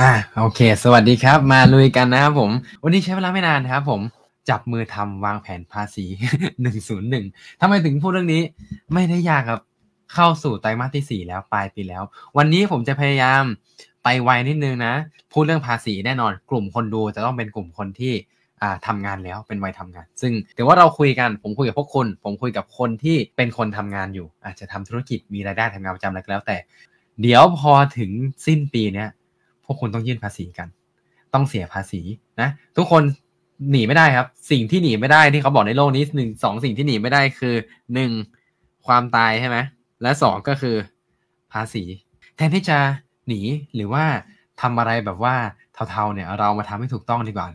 อ่าโอเค สวัสดีครับ มาลุยกันนะครับผม วันนี้ใช้เวลาไม่นานครับผมจับมือทำวางแผนภาษีหนึ่งศูนย์หนึ่งทำไมถึงพูดเรื่องนี้ไม่ได้ยากครับเข้าสู่ไตรมาสที่สี่แล้วปลายปีแล้ว วันนี้ผมจะพยายามไปไวนิดนึงนะ พูดเรื่องภาษีแน่นอนกลุ่มคนดูจะต้องเป็นกลุ่มคนที่ทำงานแล้วเป็นวัยทำงานซึ่งแต่ว่าเราคุยกันผมคุยกับพวกคนผมคุยกับคนที่เป็นคนทำงานอยู่ อาจจะทำธุรกิจมีรายได้ทำงานประจำอะไรก็แล้ว แต่ เดี๋ยวพอถึงสิ้นปีเนี้ยพวกคุณต้องยื่นภาษีกัน ต้องเสียภาษีนะ ทุกคนหนีไม่ได้ครับ สิ่งที่หนีไม่ได้ที่เขาบอกในโลกนี้หนึ่งสองสิ่งที่หนีไม่ได้คือหนึ่งความตายใช่ไหมและสองก็คือ ภาษี แทนที่จะหนีหรือว่าทำอะไรแบบว่าเทาๆเนี่ย เรามาทำให้ถูกต้องดีกว่า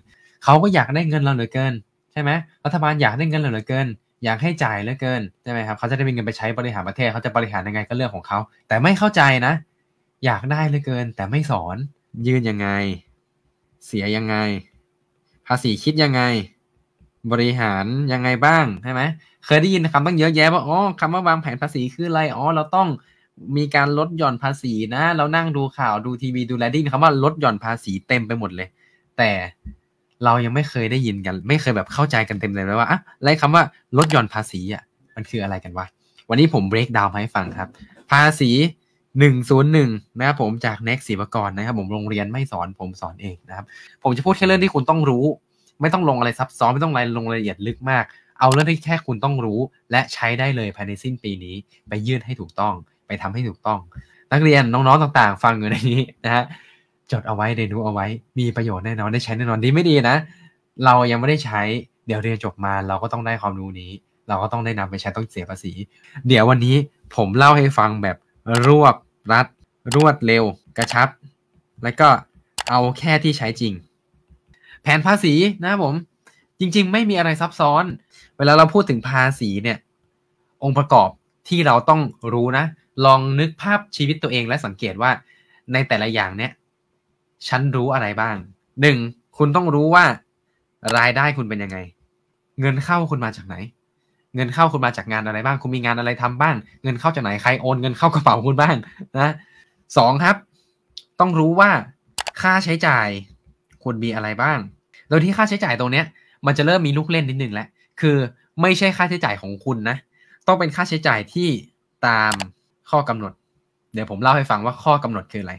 เขาก็อยากได้เงินเราเหลือเกินใช่ไหมรัฐบาลอยากได้เงินเราเหลือเกินอยากให้จ่ายเหลือเกินใช่ไหมครับเขาจะได้มีเงินไปใช้บริหารประเทศเขาจะบริหารยังไงก็เรื่องของเขาแต่ไม่เข้าใจนะ อยากได้เหลือเกิน แต่ไม่สอนยื่นยังไง เสียยังไง ภาษีคิดยังไง บริหารยังไงบ้าง ใช่ไหม เคยได้ยินคำบ้างเยอะแยะว่าอ๋อคำว่าวางแผนภาษีคืออะไร อ๋อ เราต้องมีการลดหย่อนภาษีนะ เรานั่งดูข่าวดูทีวีดูแลดิ้นคำว่าลดหย่อนภาษีเต็มไปหมดเลย แต่เรายังไม่เคยได้ยินกัน ไม่เคยแบบเข้าใจกันเต็มเลยว่า อะะไรคำว่าลดหย่อนภาษีอ่ะ มันคืออะไรกันวะ วันนี้ผมเบรกดาวให้ฟังครับ ภาษี101 นะครับผมจากเน็กศิวกรนะครับผมโรงเรียนไม่สอนผมสอนเองนะครับ ผมจะพูดแค่เรื่องที่คุณต้องรู้ ไม่ต้องลงอะไรซับซ้อนไม่ต้องะไรลงรายละเอียดลึกมาก เอาเรื่องที่แค่คุณต้องรู้และใช้ได้เลยภายในสิ้นปีนี้ ไปยื่นให้ถูกต้องไปทำให้ถูกต้อง นักเรียนน้องๆต่าง ๆ ฟังอยู่ในนี้นะฮะจดเอาไว้เรียนรู้เอาไว้ มีประโยชน์แน่นอนได้ใช้แน่นอนดีไม่ดีนะ เรายังไม่ได้ใช้เดี๋ยวเรียนจบมาเราก็ต้องได้ความรู้นี้ เราก็ต้องได้นำไปใช้ต้องเสียภาษี เดี๋ยววันนี้ผมเล่าให้ฟังแบบรวบรัด รวดเร็วกระชับ แล้วก็เอาแค่ที่ใช้จริง แผนภาษีนะผม จริงๆไม่มีอะไรซับซ้อน เวลาเราพูดถึงภาษีเนี่ย องค์ประกอบที่เราต้องรู้นะ ลองนึกภาพชีวิตตัวเองและสังเกตว่าในแต่ละอย่างเนี่ย ฉันรู้อะไรบ้าง หนึ่งคุณต้องรู้ว่า รายได้คุณเป็นยังไง เงินเข้าคุณมาจากไหนเงินเข้าคุณมาจากงานอะไรบ้าง คุณมีงานอะไรทำบ้าง เงินเข้าจากไหน ใครโอน เงินเข้ากระเป๋าคุณบ้าง นะสองครับ ต้องรู้ว่าค่าใช้จ่ายควรมีอะไรบ้าง โดยที่ค่าใช้จ่ายตรงเนี้ยมันจะเริ่มมีลูกเล่นนิดนึงแล้วคือไม่ใช่ค่าใช้จ่ายของคุณนะ ต้องเป็นค่าใช้จ่ายที่ตามข้อกำหนด เดี๋ยวผมเล่าให้ฟังว่าข้อกำหนดคืออะไร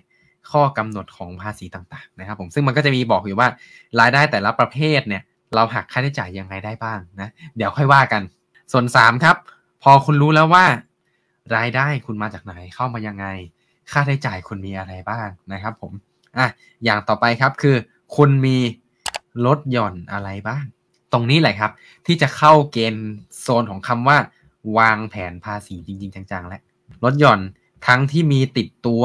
ข้อกำหนดของภาษีต่างๆนะครับผม ซึ่งมันก็จะมีบอกอยู่ว่า รายได้แต่ละประเภทเนี่ย เราหักค่าใช้จ่ายยังไงได้บ้างนะ เดี๋ยวค่อยว่ากันส่วนสามครับ พอคุณรู้แล้วว่า รายได้คุณมาจากไหนเข้ามายังไง ค่าใช้จ่ายคุณมีอะไรบ้างนะครับผมอ่ะอย่างต่อไปครับคือ คุณมีลดหย่อนอะไรบ้าง ตรงนี้แหละครับ ที่จะเข้าเกณฑ์โซนของคำว่า วางแผนภาษีจริงๆจังๆและลดหย่อนทั้งที่มีติดตัว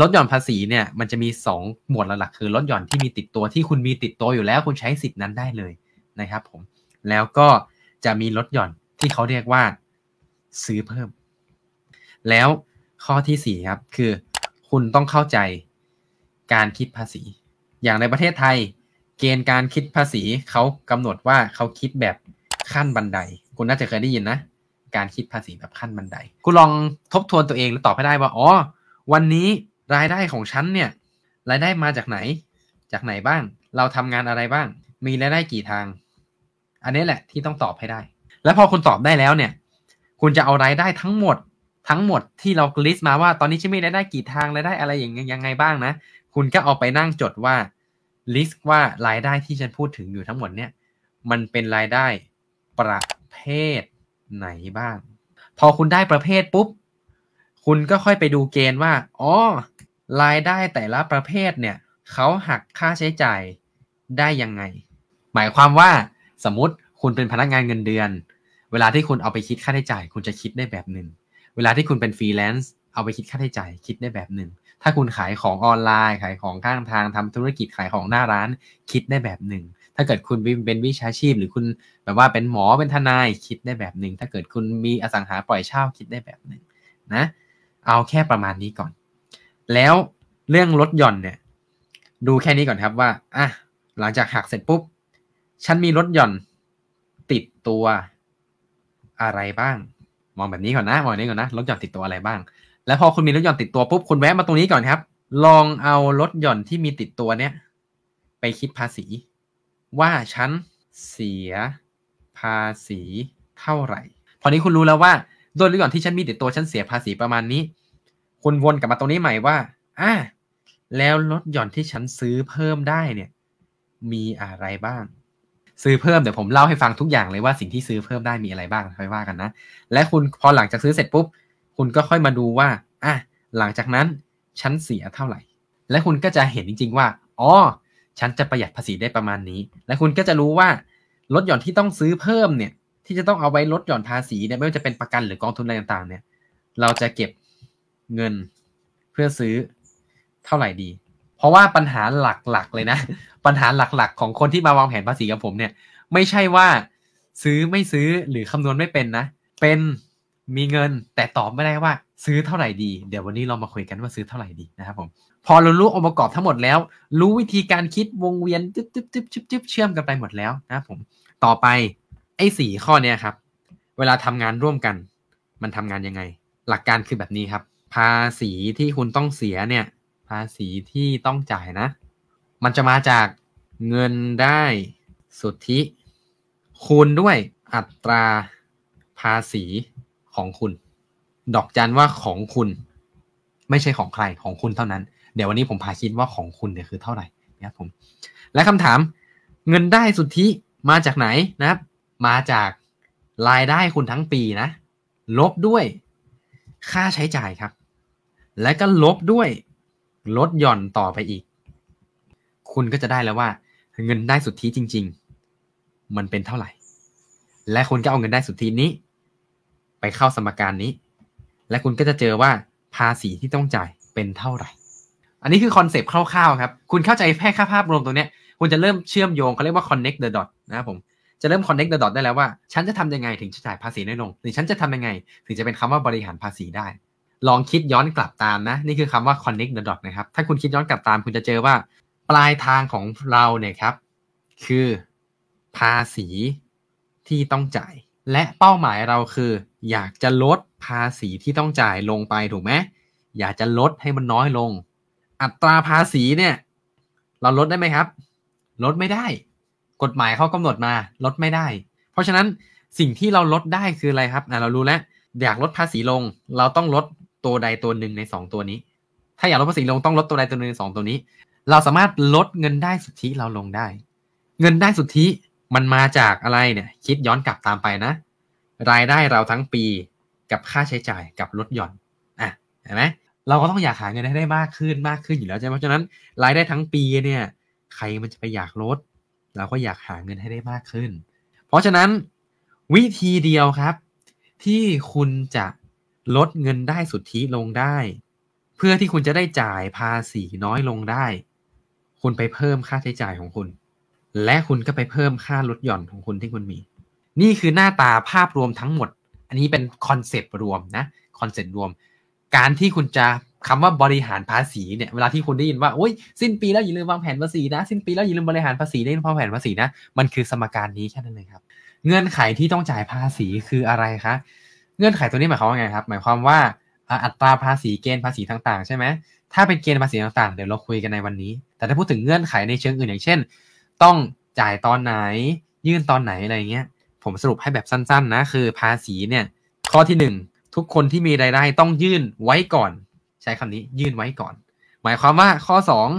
ลดหย่อนภาษีเนี่ย มันจะมี2หมวดหลักๆคือลดหย่อนที่มีติดตัวที่คุณมีติดตัวอยู่แล้ว คุณใช้สิทธินั้นได้เลยนะครับผมแล้วก็จะมีลดหย่อนที่เขาเรียกว่าซื้อเพิ่ม แล้วข้อที่สี่ครับคือคุณต้องเข้าใจการคิดภาษี อย่างในประเทศไทย เกณฑ์การคิดภาษีเขากำหนดว่าเขาคิดแบบขั้นบันได คุณน่าจะเคยได้ยินนะ การคิดภาษีแบบขั้นบันไดคุณลองทบทวนตัวเองแล้วตอบให้ได้ว่าอ๋อวันนี้รายได้ของฉันเนี่ย รายได้มาจากไหน จากไหนบ้าง เราทำงานอะไรบ้างมีรายได้กี่ทาง อันนี้แหละที่ต้องตอบให้ได้แล้วพอคุณตอบได้แล้วเนี่ย คุณจะเอารายได้ทั้งหมด ทั้งหมดที่เราลิสต์มาว่าตอนนี้ฉันมีรายได้กี่ทางรายได้อะไรอย่างยังไงบ้างนะ คุณก็เอาไปนั่งจดว่าลิสต์ว่ารายได้ที่ฉันพูดถึงอยู่ทั้งหมดเนี่ย มันเป็นรายได้ประเภทไหนบ้าง พอคุณได้ประเภทปุ๊บ คุณก็ค่อยไปดูเกณฑ์ว่า อ๋อ รายได้แต่ละประเภทเนี่ยเขาหักค่าใช้จ่ายได้ยังไง หมายความว่า สมมติคุณเป็นพนักงานเงินเดือนเวลาที่คุณเอาไปคิดค่าใช้จ่าย คุณจะคิดได้แบบหนึ่ง เวลาที่คุณเป็นฟรีแลนซ์เอาไปคิดค่าใช้จ่ายคิดได้แบบหนึ่ง ถ้าคุณขายของออนไลน์ขายของข้างทางทำธุรกิจ ขายของหน้าร้านคิดได้แบบหนึ่ง ถ้าเกิดคุณเป็นวิชาชีพ หรือคุณแบบว่าเป็นหมอเป็นทนายคิดได้แบบหนึ่ง ถ้าเกิดคุณมีอสังหาปล่อยเช่าคิดได้แบบหนึ่งนะ เอาแค่ประมาณนี้ก่อน แล้วเรื่องลดหย่อนเนี่ยดูแค่นี้ก่อนครับว่าอ่ะหลังจากหักเสร็จปุ๊บฉันมีลดหย่อนติดตัวอะไรบ้าง มองแบบนี้ก่อนนะ มองแบบนี้ก่อนนะลดหย่อนติดตัวอะไรบ้าง แล้วพอคุณมีลดหย่อนติดตัวปุ๊บ คุณแวะ มาตรงนี้ก่อนครับ ลองเอาลดหย่อนที่มีติดตัวเนี้ยไปคิดภาษี ว่า ฉัน เสีย ภาษี เท่าไหร่ พอนี้ คุณรู้แล้วว่า โดยลดหย่อนที่ฉันมีติดตัว ฉัน เสียภาษีประมาณนี้ คุณ วนกลับมาตรงนี้ใหม่ว่าอ่าแล้วลดหย่อนที่ฉันซื้อเพิ่มได้เนี่ย มีอะไรบ้างซื้อเพิ่มเดี๋ยวผมเล่าให้ฟังทุกอย่างเลยว่าสิ่งที่ซื้อเพิ่มได้มีอะไรบ้างค่อยว่ากันนะและคุณพอหลังจากซื้อเสร็จปุ๊บ คุณก็ค่อยมาดูว่าอ่ะหลังจากนั้นฉันเสียเท่าไหร่ และคุณก็จะเห็นจริงๆ ว่าอ๋อฉันจะประหยัดภาษีได้ประมาณนี้ และคุณก็จะรู้ว่าลดหย่อนที่ต้องซื้อเพิ่มเนี่ยที่จะต้องเอาไว้ลดหย่อนภาษีเนี่ยไม่ว่าจะเป็นประกันหรือกองทุนอะไรต่างๆเนี่ยเราจะเก็บเงินเพื่อซื้อเท่าไหร่ดีเพราะว่าปัญหาหลักๆเลยนะ ปัญหาหลักๆ ของคนที่มาวางแผนภาษีกับผมเนี่ย ไม่ใช่ว่าซื้อไม่ซื้อหรือคำนวณไม่เป็นนะ เป็นมีเงินแต่ตอบไม่ได้ว่า ซื้อเท่าไหร่ดีเดี๋ยววันนี้เรามาคุยกันว่าซื้อเท่าไหร่ดีนะครับผม พอเรารู้องค์ประกอบทั้งหมดแล้ว รู้วิธีการคิดวงเวียนจุ๊บจๆ๊บจ๊บจ๊บเชื่อมกันไปหมดแล้วนะครับผมต่อไปไอ้สี่ข้อเนี้ยครับ เวลาทำงานร่วมกัน มันทำงานยังไง หลักการคือแบบนี้ครับ ภาษีที่คุณต้องเสียเนี่ยภาษีที่ต้องจ่ายนะ มันจะมาจากเงินได้สุทธิคูณด้วยอัตราภาษีของคุณ ดอกจันว่าของคุณ ไม่ใช่ของใครของคุณเท่านั้น เดี๋ยววันนี้ผมพาคิดว่าของคุณเนี่ยคือเท่าไหร่นะครับผม และคำถามเงินได้สุทธิมาจากไหนนะครับ มาจากรายได้คุณทั้งปีนะ ลบด้วยค่าใช้จ่ายครับ และก็ลบด้วยลดหย่อนต่อไปอีก คุณก็จะได้แล้วว่าเงินได้สุทธิจริงๆ มันเป็นเท่าไหร่ และคุณก็เอาเงินได้สุทธินี้ ไปเข้าสมการนี้ และคุณก็จะเจอว่าภาษีที่ต้องจ่ายเป็นเท่าไหร่ อันนี้คือคอนเซปต์คร่าวๆครับคุณเข้าใจแค่ค่าภาพรวมตรงนี้คุณจะเริ่มเชื่อมโยงเขาเรียกว่า connect the dot นะครับผมจะเริ่ม connect the dot ได้แล้วว่า ฉันจะทำยังไงถึงจะจ่ายภาษีน้อยลงหรือฉันจะทำยังไง ถึงจะเป็นคำว่าบริหารภาษีได้ลองคิดย้อนกลับตามนะนี่คือคำว่า connect the dot นะครับ ถ้าคุณคิดย้อนกลับตามคุณจะเจอว่าปลายทางของเราเนี่ยครับ คือภาษีที่ต้องจ่าย และเป้าหมายเราคือ อยากจะลดภาษีที่ต้องจ่ายลงไปถูกไหมอยากจะลดให้มันน้อยลง อัตราภาษีเนี่ยเราลดได้ไหมครับ ลดไม่ได้ กฎหมายเขากำหนดมาลดไม่ได้ เพราะฉะนั้นสิ่งที่เราลดได้คืออะไรครับเรารู้แล้ว อยากลดภาษีลงเราต้องลดตัวใดตัวหนึ่งในสองตัวนี้ ถ้าอยากลดภาษีลงต้องลดตัวใดตัวหนึ่งในสองตัวนี้ เราสามารถลดเงินได้สุทธิเราลงได้ เงินได้สุทธิมันมาจากอะไรเนี่ย คิดย้อนกลับตามไปนะ รายได้เราทั้งปีกับค่าใช้จ่ายกับลดหย่อนอ่ะเห็นไหมเราก็ต้องอยากหาเงินให้ได้มากขึ้นมากขึ้นอยู่แล้วใช่ไหมเพราะฉะนั้นรายได้ทั้งปีเนี่ย ใครมันจะไปอยากลด เราก็อยากหาเงินให้ได้มากขึ้น เพราะฉะนั้นวิธีเดียวครับที่คุณจะลดเงินได้สุทธิลงได้ เพื่อที่คุณจะได้จ่ายภาษีน้อยลงได้ คุณไปเพิ่มค่าใช้จ่ายของคุณ และคุณก็ไปเพิ่มค่าลดหย่อนของคุณที่คุณมี นี่คือหน้าตาภาพรวมทั้งหมด อันนี้เป็นคอนเซปต์รวมนะคอนเซปต์รวม การที่คุณจะคำว่าบริหารภาษีเนี่ยเวลาที่คุณได้ยินว่าโอ้ยสิ้นปีแล้วอย่าลืมวางแผนภาษีนะสิ้นปีแล้วอย่าลืมบริหารภาษีได้วางแผนภาษีนะมันคือสมการนี้แค่นั้นเลยครับเงื่อนไขที่ต้องจ่ายภาษีคืออะไรคะเงื่อนไขตัวนี้หมายความว่าไงครับหมายความว่าอัตราภาษีเกณฑ์ภาษีต่างๆใช่ไหมถ้าเป็นเกณฑ์ภาษีต่างๆเดี๋ยวเราคุยกันในวันนี้ แต่ถ้าพูดถึงเงื่อนไขในเชิงอื่นอย่างเช่น ต้องจ่ายตอนไหนยื่นตอนไหนอะไรเงี้ย ผมสรุปให้แบบสั้นๆนะคือภาษีเนี่ยข้อที่ 1 ทุกคนที่มีรายได้ต้องยื่นไว้ก่อนใช้คำนี้ยื่นไว้ก่อน หมายความว่าข้อ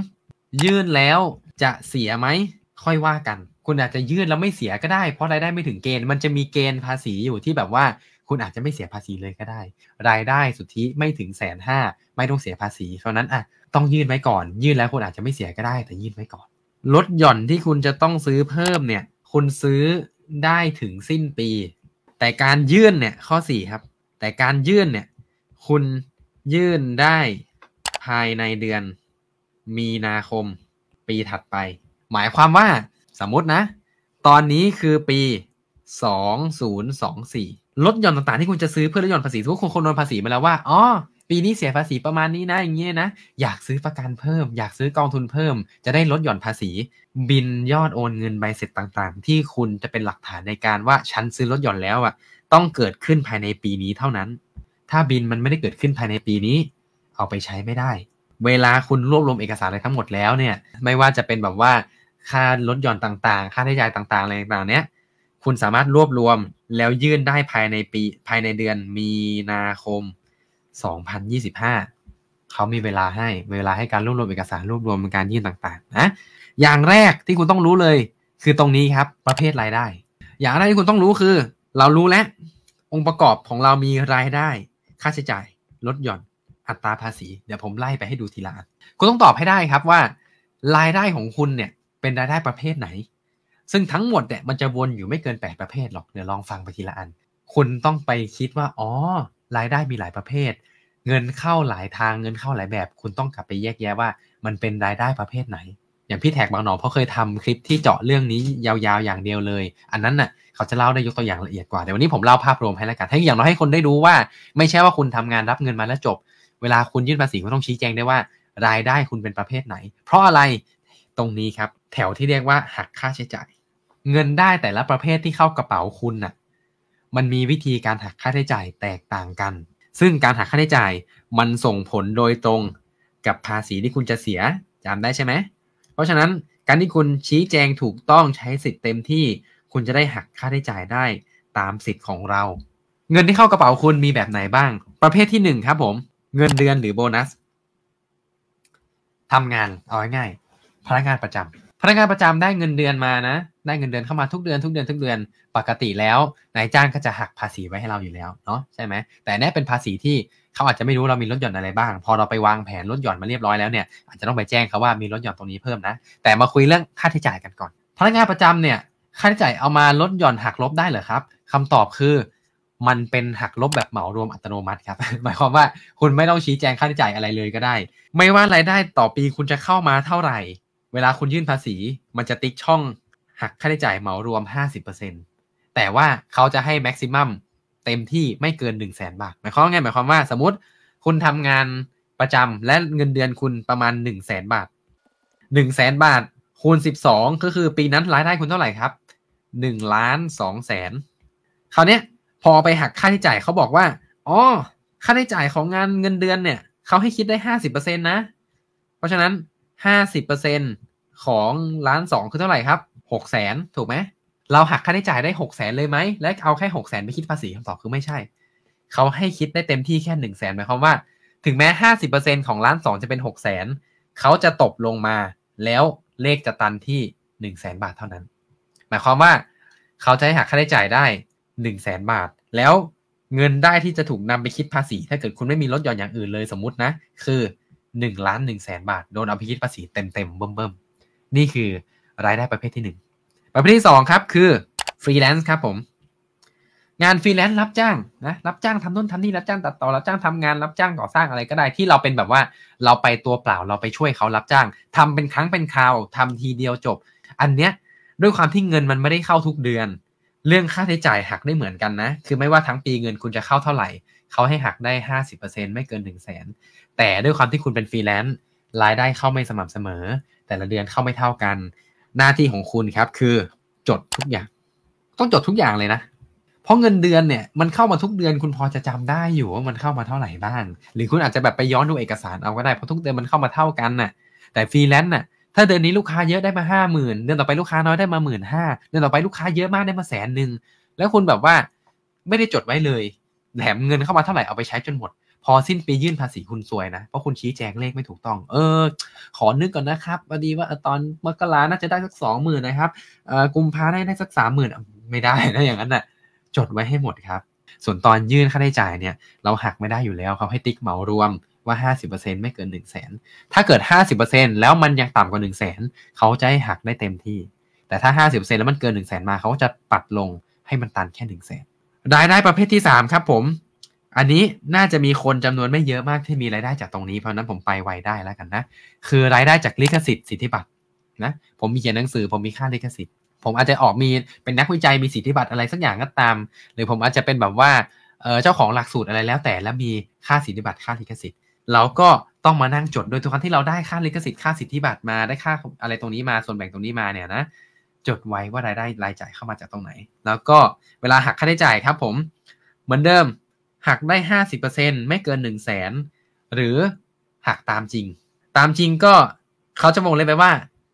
2ยื่นแล้วจะเสียไหมค่อยว่ากันคุณอาจจะยื่นแล้วไม่เสียก็ได้ เพราะรายได้ไม่ถึงเกณฑ์ มันจะมีเกณฑ์ภาษีอยู่ที่แบบว่าคุณอาจจะไม่เสียภาษีเลยก็ได้ รายได้สุทธิไม่ถึงแสนห้าไม่ต้องเสียภาษี เพราะนั้นอ่ะต้องยื่นไว้ก่อน ยื่นแล้วคุณอาจจะไม่เสียก็ได้ แต่ยื่นไว้ก่อนลดหย่อนที่คุณจะต้องซื้อเพิ่มเนี่ยคุณซื้อได้ถึงสิ้นปี แต่การยื่นเนี่ยข้อสี่ครับ แต่การยื่นเนี่ยคุณยื่นได้ภายในเดือน มีนาคมปีถัดไป หมายความว่าสมมตินะ ตอนนี้คือปี 2024ลดหย่อนต่างๆที่คุณจะซื้อเพื่อลดหย่อนภาษีทุกคนคนวณภาษีมาแล้วว่าอ๋อปีนี้เสียภาษีประมาณนี้นะอย่างเงี้ยนะ อยากซื้อประกันเพิ่ม อยากซื้อกองทุนเพิ่ม จะได้ลดหย่อนภาษี บินยอดโอนเงินใบเสร็จต่างๆ ที่คุณจะเป็นหลักฐานในการว่า ฉันซื้อลดหย่อนแล้วอ่ะ ต้องเกิดขึ้นภายในปีนี้เท่านั้น ถ้าบินมันไม่ได้เกิดขึ้นภายในปีนี้ เอาไปใช้ไม่ได้ เวลาคุณรวบรวมเอกสารอะไรทั้งหมดแล้วเนี่ย ไม่ว่าจะเป็นแบบว่าค่าลดหย่อนต่างๆ ค่าใช้จ่ายต่างๆ อะไรต่างๆเนี้ยคุณสามารถรวบรวมแล้วยื่นได้ภายในปีภายในเดือน มีนาคม 2025 เขามีเวลาให้เวลาให้การรวบรวมเอกสารรวบรวมการยื่นต่างๆนะอย่างแรกที่คุณต้องรู้เลยคือตรงนี้ครับประเภทรายได้ อย่างแรกที่คุณต้องรู้คือเรารู้แล้วองค์ประกอบของเรามีรายได้ ค่าใช้จ่ายลดหย่อนอัตราภาษี เดี๋ยวผมไล่ไปให้ดูทีละอันคุณต้องตอบให้ได้ครับว่า รายได้ของคุณเนี่ยเป็นรายได้ประเภทไหนซึ่งทั้งหมดเนี่ยมันจะวนอยู่ไม่เกิน 8 ประเภท หรอกเดี๋ยวลองฟังไปทีละอัน คุณต้องไปคิดว่าอ๋อรายได้มีหลายประเภท เงินเข้าหลายทางเงินเข้าหลายแบบ คุณต้องกลับไปแยกแยะว่า มันเป็นรายได้ประเภทไหน อย่างพี่แท็กบางหนอเขาเคยทำคลิปที่เจาะเรื่องนี้ยาวๆอย่างเดียวเลยอันนั้นน่ะเขาจะเล่าได้ยกตัวอย่างละเอียดกว่า แต่วันนี้ผมเล่าภาพรวมให้แล้วกันให้อย่างน้อยให้คนได้รู้ว่า ไม่ใช่ว่าคุณทำงานรับเงินมาแล้วจบ เวลาคุณยื่นภาษีคุณต้องชี้แจงได้ว่า รายได้คุณเป็นประเภทไหน เพราะอะไรตรงนี้ครับ แถวที่เรียกว่าหักค่าใช้จ่าย เงินได้แต่ละประเภทที่เข้ากระเป๋าคุณน่ะ มันมีวิธีการหักค่าใช้จ่ายแตกต่างกัน ซึ่งการหักค่าใช้จ่ายมันส่งผลโดยตรง กับภาษีที่คุณจะเสียจำได้ใช่ไหมเพราะฉะนั้นการที่คุณชี้แจงถูกต้องใช้สิทธิ์เต็มที่คุณจะได้หักค่าใช้จ่ายได้ตามสิทธิ์ของเรา เงินที่เข้ากระเป๋าคุณมีแบบไหนบ้าง ประเภทที่1ครับผม เงินเดือนหรือโบนัสทำงานเอาง่ายพนักงานประจำ พนักงานประจำได้เงินเดือนมานะ ได้เงินเดือนเข้ามาทุกเดือนทุกเดือนทุกเดือนปกติแล้วนายจ้างก็จะหักภาษีไว้ให้เราอยู่แล้วเนาะใช่ไหมแต่แน่เป็นภาษีที่เขาอาจจะไม่รู้เรามีลดหย่อนอะไรบ้าง พอเราไปวางแผนลดหย่อนมาเรียบร้อยแล้วเนี่ยอาจจะต้องไปแจ้งเขาว่ามีลดหย่อนตรงนี้เพิ่มนะ แต่มาคุยเรื่องค่าใช้จ่ายกันก่อน พนักงานประจำเนี่ย ค่าใช้จ่ายเอามาลดหย่อนหักลบได้เหรอครับ คำตอบคือ มันเป็นหักลบแบบเหมารวมอัตโนมัติครับหมายความว่าคุณไม่ต้องชี้แจงค่าใช้จ่ายอะไรเลยก็ได้ ไม่ว่ารายได้ต่อปีคุณจะเข้ามาเท่าไหร่เวลาคุณยื่นภาษีมันจะติ๊กช่อง หักค่าใช้จ่ายเหมารวม 50%แต่ว่าเขาจะให้แม็กซิมัมเต็มที่ไม่เกิน 1 0 0 0 0แสนบาท หมายความว่าไง หมายความว่าสมมติคุณทำงานประจำและเงินเดือนคุณประมาณ 1 0 0 0 0แสนบาท 1 0 0 0 0แสนบาทคูณ 12 ก็คือปีนั้นรายได้คุณเท่าไหร่ครับ1ล้าน2แสนคราวเนี้ย พอไปหักค่าใช้จ่ายเขาบอกว่า อ๋อค่าใช้จ่ายของงานเงินเดือนเนี่ยเขาให้คิดได้ 50%นะ เพราะฉะนั้นห้าสิบเปอร์เซ็นของล้านสองคือเท่าไหร่ครับหกแสนถูกไหมเราหักค่าใช้จ่ายได้หกแสนเลยไหมและเอาแค่หกแสนไปคิดภาษีคำตอบคือไม่ใช่เขาให้คิดได้เต็มที่แค่หนึ่งแสนหมายความว่าถึงแม้ห้าสิบเปอร์เซ็นของล้านสองจะเป็นหกแสนเขาจะตบลงมา แล้วเลขจะตันที่หนึ่งแสนบาทเท่านั้น หมายความว่าเขาจะให้หักค่าใช้จ่ายได้หนึ่งแสนบาท แล้วเงินได้ที่จะถูกนำไปคิดภาษี ถ้าเกิดคุณไม่มีลดหย่อนอย่างอื่นเลยสมมตินะ คือหนึ่งล้านหนึ่งแสนบาท โดนเอาไปคิดภาษีเต็มเต็มเบิ่มเบิ่มนี่คือรายได้ประเภทที่หนึ่งประเภทที่สองครับคือฟรีแลนซ์ครับผม งานฟรีแลนซ์รับจ้างนะรับจ้างทำนู่นทำนี่รับจ้างตัดต่อรับจ้างทำงานรับจ้างก่อสร้างอะไรก็ได้ที่เราเป็นแบบว่าเราไปตัวเปล่าเราไปช่วยเขารับจ้าง ทำเป็นครั้งเป็นคราว ทำทีเดียวจบอันเนี้ยด้วยความที่เงินมันไม่ได้เข้าทุกเดือน เรื่องค่าใช้จ่ายหักได้เหมือนกันนะ คือไม่ว่าทั้งปีเงินคุณจะเข้าเท่าไหร่เขาให้หักได้ห้าสิบเปอร์เซ็นไม่เกินหนึ่งแสนแต่ด้วยความที่คุณเป็นฟรีแลนซ์รายได้เข้าไม่สม่ำเสมอ แต่ละเดือนเข้าไม่เท่ากัน หน้าที่ของคุณครับคือจดทุกอย่าง ต้องจดทุกอย่างเลยนะ เพราะเงินเดือนเนี่ย มันเข้ามาทุกเดือนคุณพอจะจำได้อยู่ว่ามันเข้ามาเท่าไหร่บ้างหรือคุณอาจจะแบบไปย้อนดูเอกสารเอาก็ได้เพราะทุกเดือนมันเข้ามาเท่ากันน่ะ แต่ฟรีแลนซ์น่ะถ้าเดือนนี้ลูกค้าเยอะได้มาห้าหมื่นเดือนต่อไปลูกค้าน้อยได้มาหมื่นห้าเดือนต่อไปลูกค้าเยอะมากได้มาแสนหนึ่งแล้วคุณแบบว่าไม่ได้จดไว้เลยแถมเงินเข้ามาเท่าไหร่เอาไปใช้จนหมดพอสิ้นปียื่นภาษีคุณสวยนะเพราะคุณชี้แจงเลขไม่ถูกต้อง เออ ขอนึกก่อนนะครับพอดีว่าตอนมกราน่าจะได้สักสองหมื่นนะครับ กุมภาได้ได้สักสามหมื่นไม่ได้นะอย่างนั้นนะ่ะจดไว้ให้หมดครับ ส่วนตอนยื่นค่าใช้จ่ายเนี่ย เราหักไม่ได้อยู่แล้วเขาให้ติ๊กเหมารวมว่า 50%ไม่เกิน 1 0 0 0 0แสนถ้าเกิด50%แล้วมันยังต่ำกว่า 1 0 0 0 0แสนเขาจะให้หักได้เต็มที่ แต่ถ้า50%แล้วมันเกิน1 0 0 0 0แสนมาเขาจะปัดลงให้มันตันแค่ 1 0 0 0 0แรายได้ประเภทที่ 3 ครับผมอันนี้น่าจะมีคนจำนวนไม่เยอะมากที่มีรายได้จากตรงนี้ เพราะนั้นผมไปไวได้แล้วกันนะ คือรายได้จากลิขสิทธิ์สิทธิบัตรนะ ผมมีเขียนหนังสือ ผมมีค่าลิขสิทธิ์ ผมอาจจะออกมีเป็นนักวิจัยมีสิทธิบัตรอะไรสักอย่างก็ตาม หรือผมอาจจะเป็นแบบว่า เจ้าของหลักสูตรอะไรแล้ว แต่แล้วมีค่าสิทธิบัตรค่าลิขสิทธิ์เราก็ต้องมานั่งจดโดยทุกครั้งที่เราได้ค่าลิขสิทธิ์ค่าสิทธิบัตรมาได้ค่าอะไรตรงนี้มาส่วนแบ่งตรงนี้มาเนี่ยนะจดไว้ว่ารายได้รายจ่ายเข้ามาจากตรงไหน แล้วก็เวลาหักค่าใช้จ่ายครับผมเหมือนเดิมหักได้ห้าสิบเเปอร์ซ็นไม่เกินหนึ่งแสนหรือ หักตามจริง ตามจริงก็เขาจะมองเลยไปว่า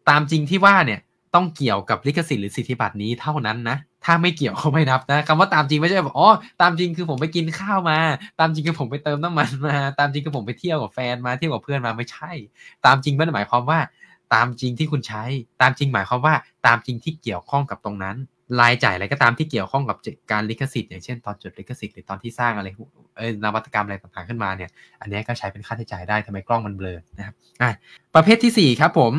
ตามจริงที่ว่าเนี่ยต้องเกี่ยวกับลิขสิทธิ์หรือสิทธิบัตรนี้เท่านั้นนะถ้าไม่เกี่ยวเขาไม่นับนะคำว่าตามจริงไม่ใช่แบบอ๋อตามจริงคือผมไปกินข้าวมา ตามจริงคือผมไปเติมน้ำมันมาตามจริงคือผมไปเที่ยวกับแฟนมาเที่ยวกับเพื่อนมาไม่ใช่ ตามจริงไม่ได้หมายความว่า ตามจริงที่คุณใช้ตามจริงหมายความว่าตามจริงที่เกี่ยวข้องกับตรงนั้นรายจ่ายอะไรก็ตามที่เกี่ยวข้องกับการลิขสิทธิ์อย่างเช่นตอนจดลิขสิทธิ์หรือตอนที่สร้างอะไรเออนวัตกรรมอะไรต่างๆขึ้นมาเนี่ย อันนี้ก็ใช้เป็นค่าใช้จ่ายได้ทำไมกล้องมันเบลอนะครับอ่ะประเภทที่4ครับผม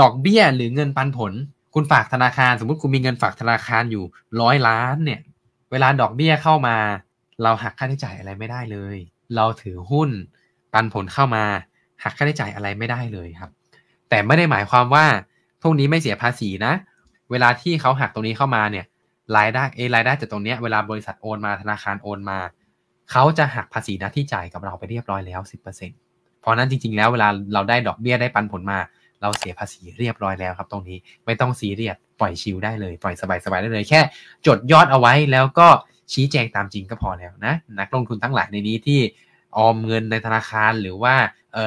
ดอกเบี้ยหรือเงินปันผล คุณฝากธนาคารสมมติคุณมีเงินฝากธนาคารอยู่ร้อยล้านเนี่ย เวลาดอกเบี้ยเข้ามา เราหักค่าใช้จ่ายอะไรไม่ได้เลย เราถือหุ้นปันผลเข้ามาหักค่าใช้จ่ายอะไรไม่ได้เลยครับ แต่ไม่ได้หมายความว่าพวกนี้ไม่เสียภาษีนะเวลาที่เขาหักตรงนี้เข้ามาเนี่ยรายได้เอรายได้จากตรงเนี้ยเวลาบริษัทโอนมาธนาคารโอนมา เขาจะหักภาษีนะที่จ่ายกับเราไปเรียบร้อยแล้ว 10%เพราะนั้นจริงๆแล้วเวลาเราได้ดอกเบี้ยได้ปันผลมา เราเสียภาษีเรียบร้อยแล้วครับตรงนี้ ไม่ต้องซีเรียสปล่อยชิลได้เลย ปล่อยสบายๆได้เลยแค่ จดยอดเอาไว้แล้วก็ชี้แจงตามจริงก็พอแล้วนะ นักลงทุนทั้งหลายในนี้ที่ออมเงินในธนาคารหรือว่า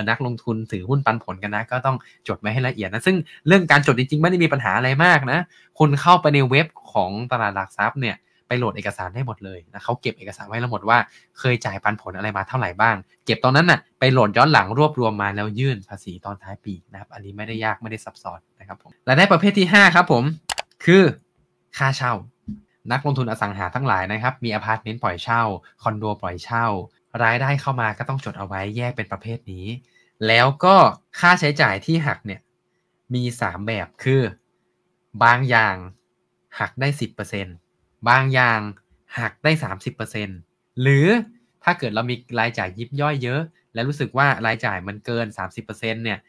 นักลงทุนถือหุ้นปันผลกันนะก็ต้องจดไว้ให้ละเอียดนะซึ่งเรื่องการจดจริงๆ ไม่ได้มีปัญหาอะไรมากนะคนเข้าไปในเว็บของตลาดหลักทรัพย์เนี่ยไปโหลดเอกสารได้หมดเลยนะเขาเก็บเอกสารไว้แล้วหมดว่า เคยจ่ายปันผลอะไรมาเท่าไหร่บ้างเก็บตอนนั้นนะ่ะไปโหลดย้อนหลังรวบรวมมาแล้วยื่นภาษีตอนท้ายปีนะครับอันนี้ไม่ได้ยากไม่ได้ซับซ้อนนะครับผมและได้ประเภทที่5ครับผมคือค่าเช่านักลงทุนอสังหาทั้งหลายนะครับมีอพาร์ตเมนต์ปล่อยเช่า คอนโดปล่อยเช่ารายได้เข้ามาก็ต้องจดเอาไว้แยกเป็นประเภทนี้ แล้วก็ค่าใช้จ่ายที่หักเนี่ย มีสามแบบคือ บางอย่างหักได้สิบเปอร์เซ็นบางอย่างหักได้สามสิบเปอร์เซ็นหรือถ้าเกิดเรามีรายจ่ายยิบย่อยเยอะ และรู้สึกว่ารายจ่ายมันเกินสามสิบเปอร์เซ็นเนี่ย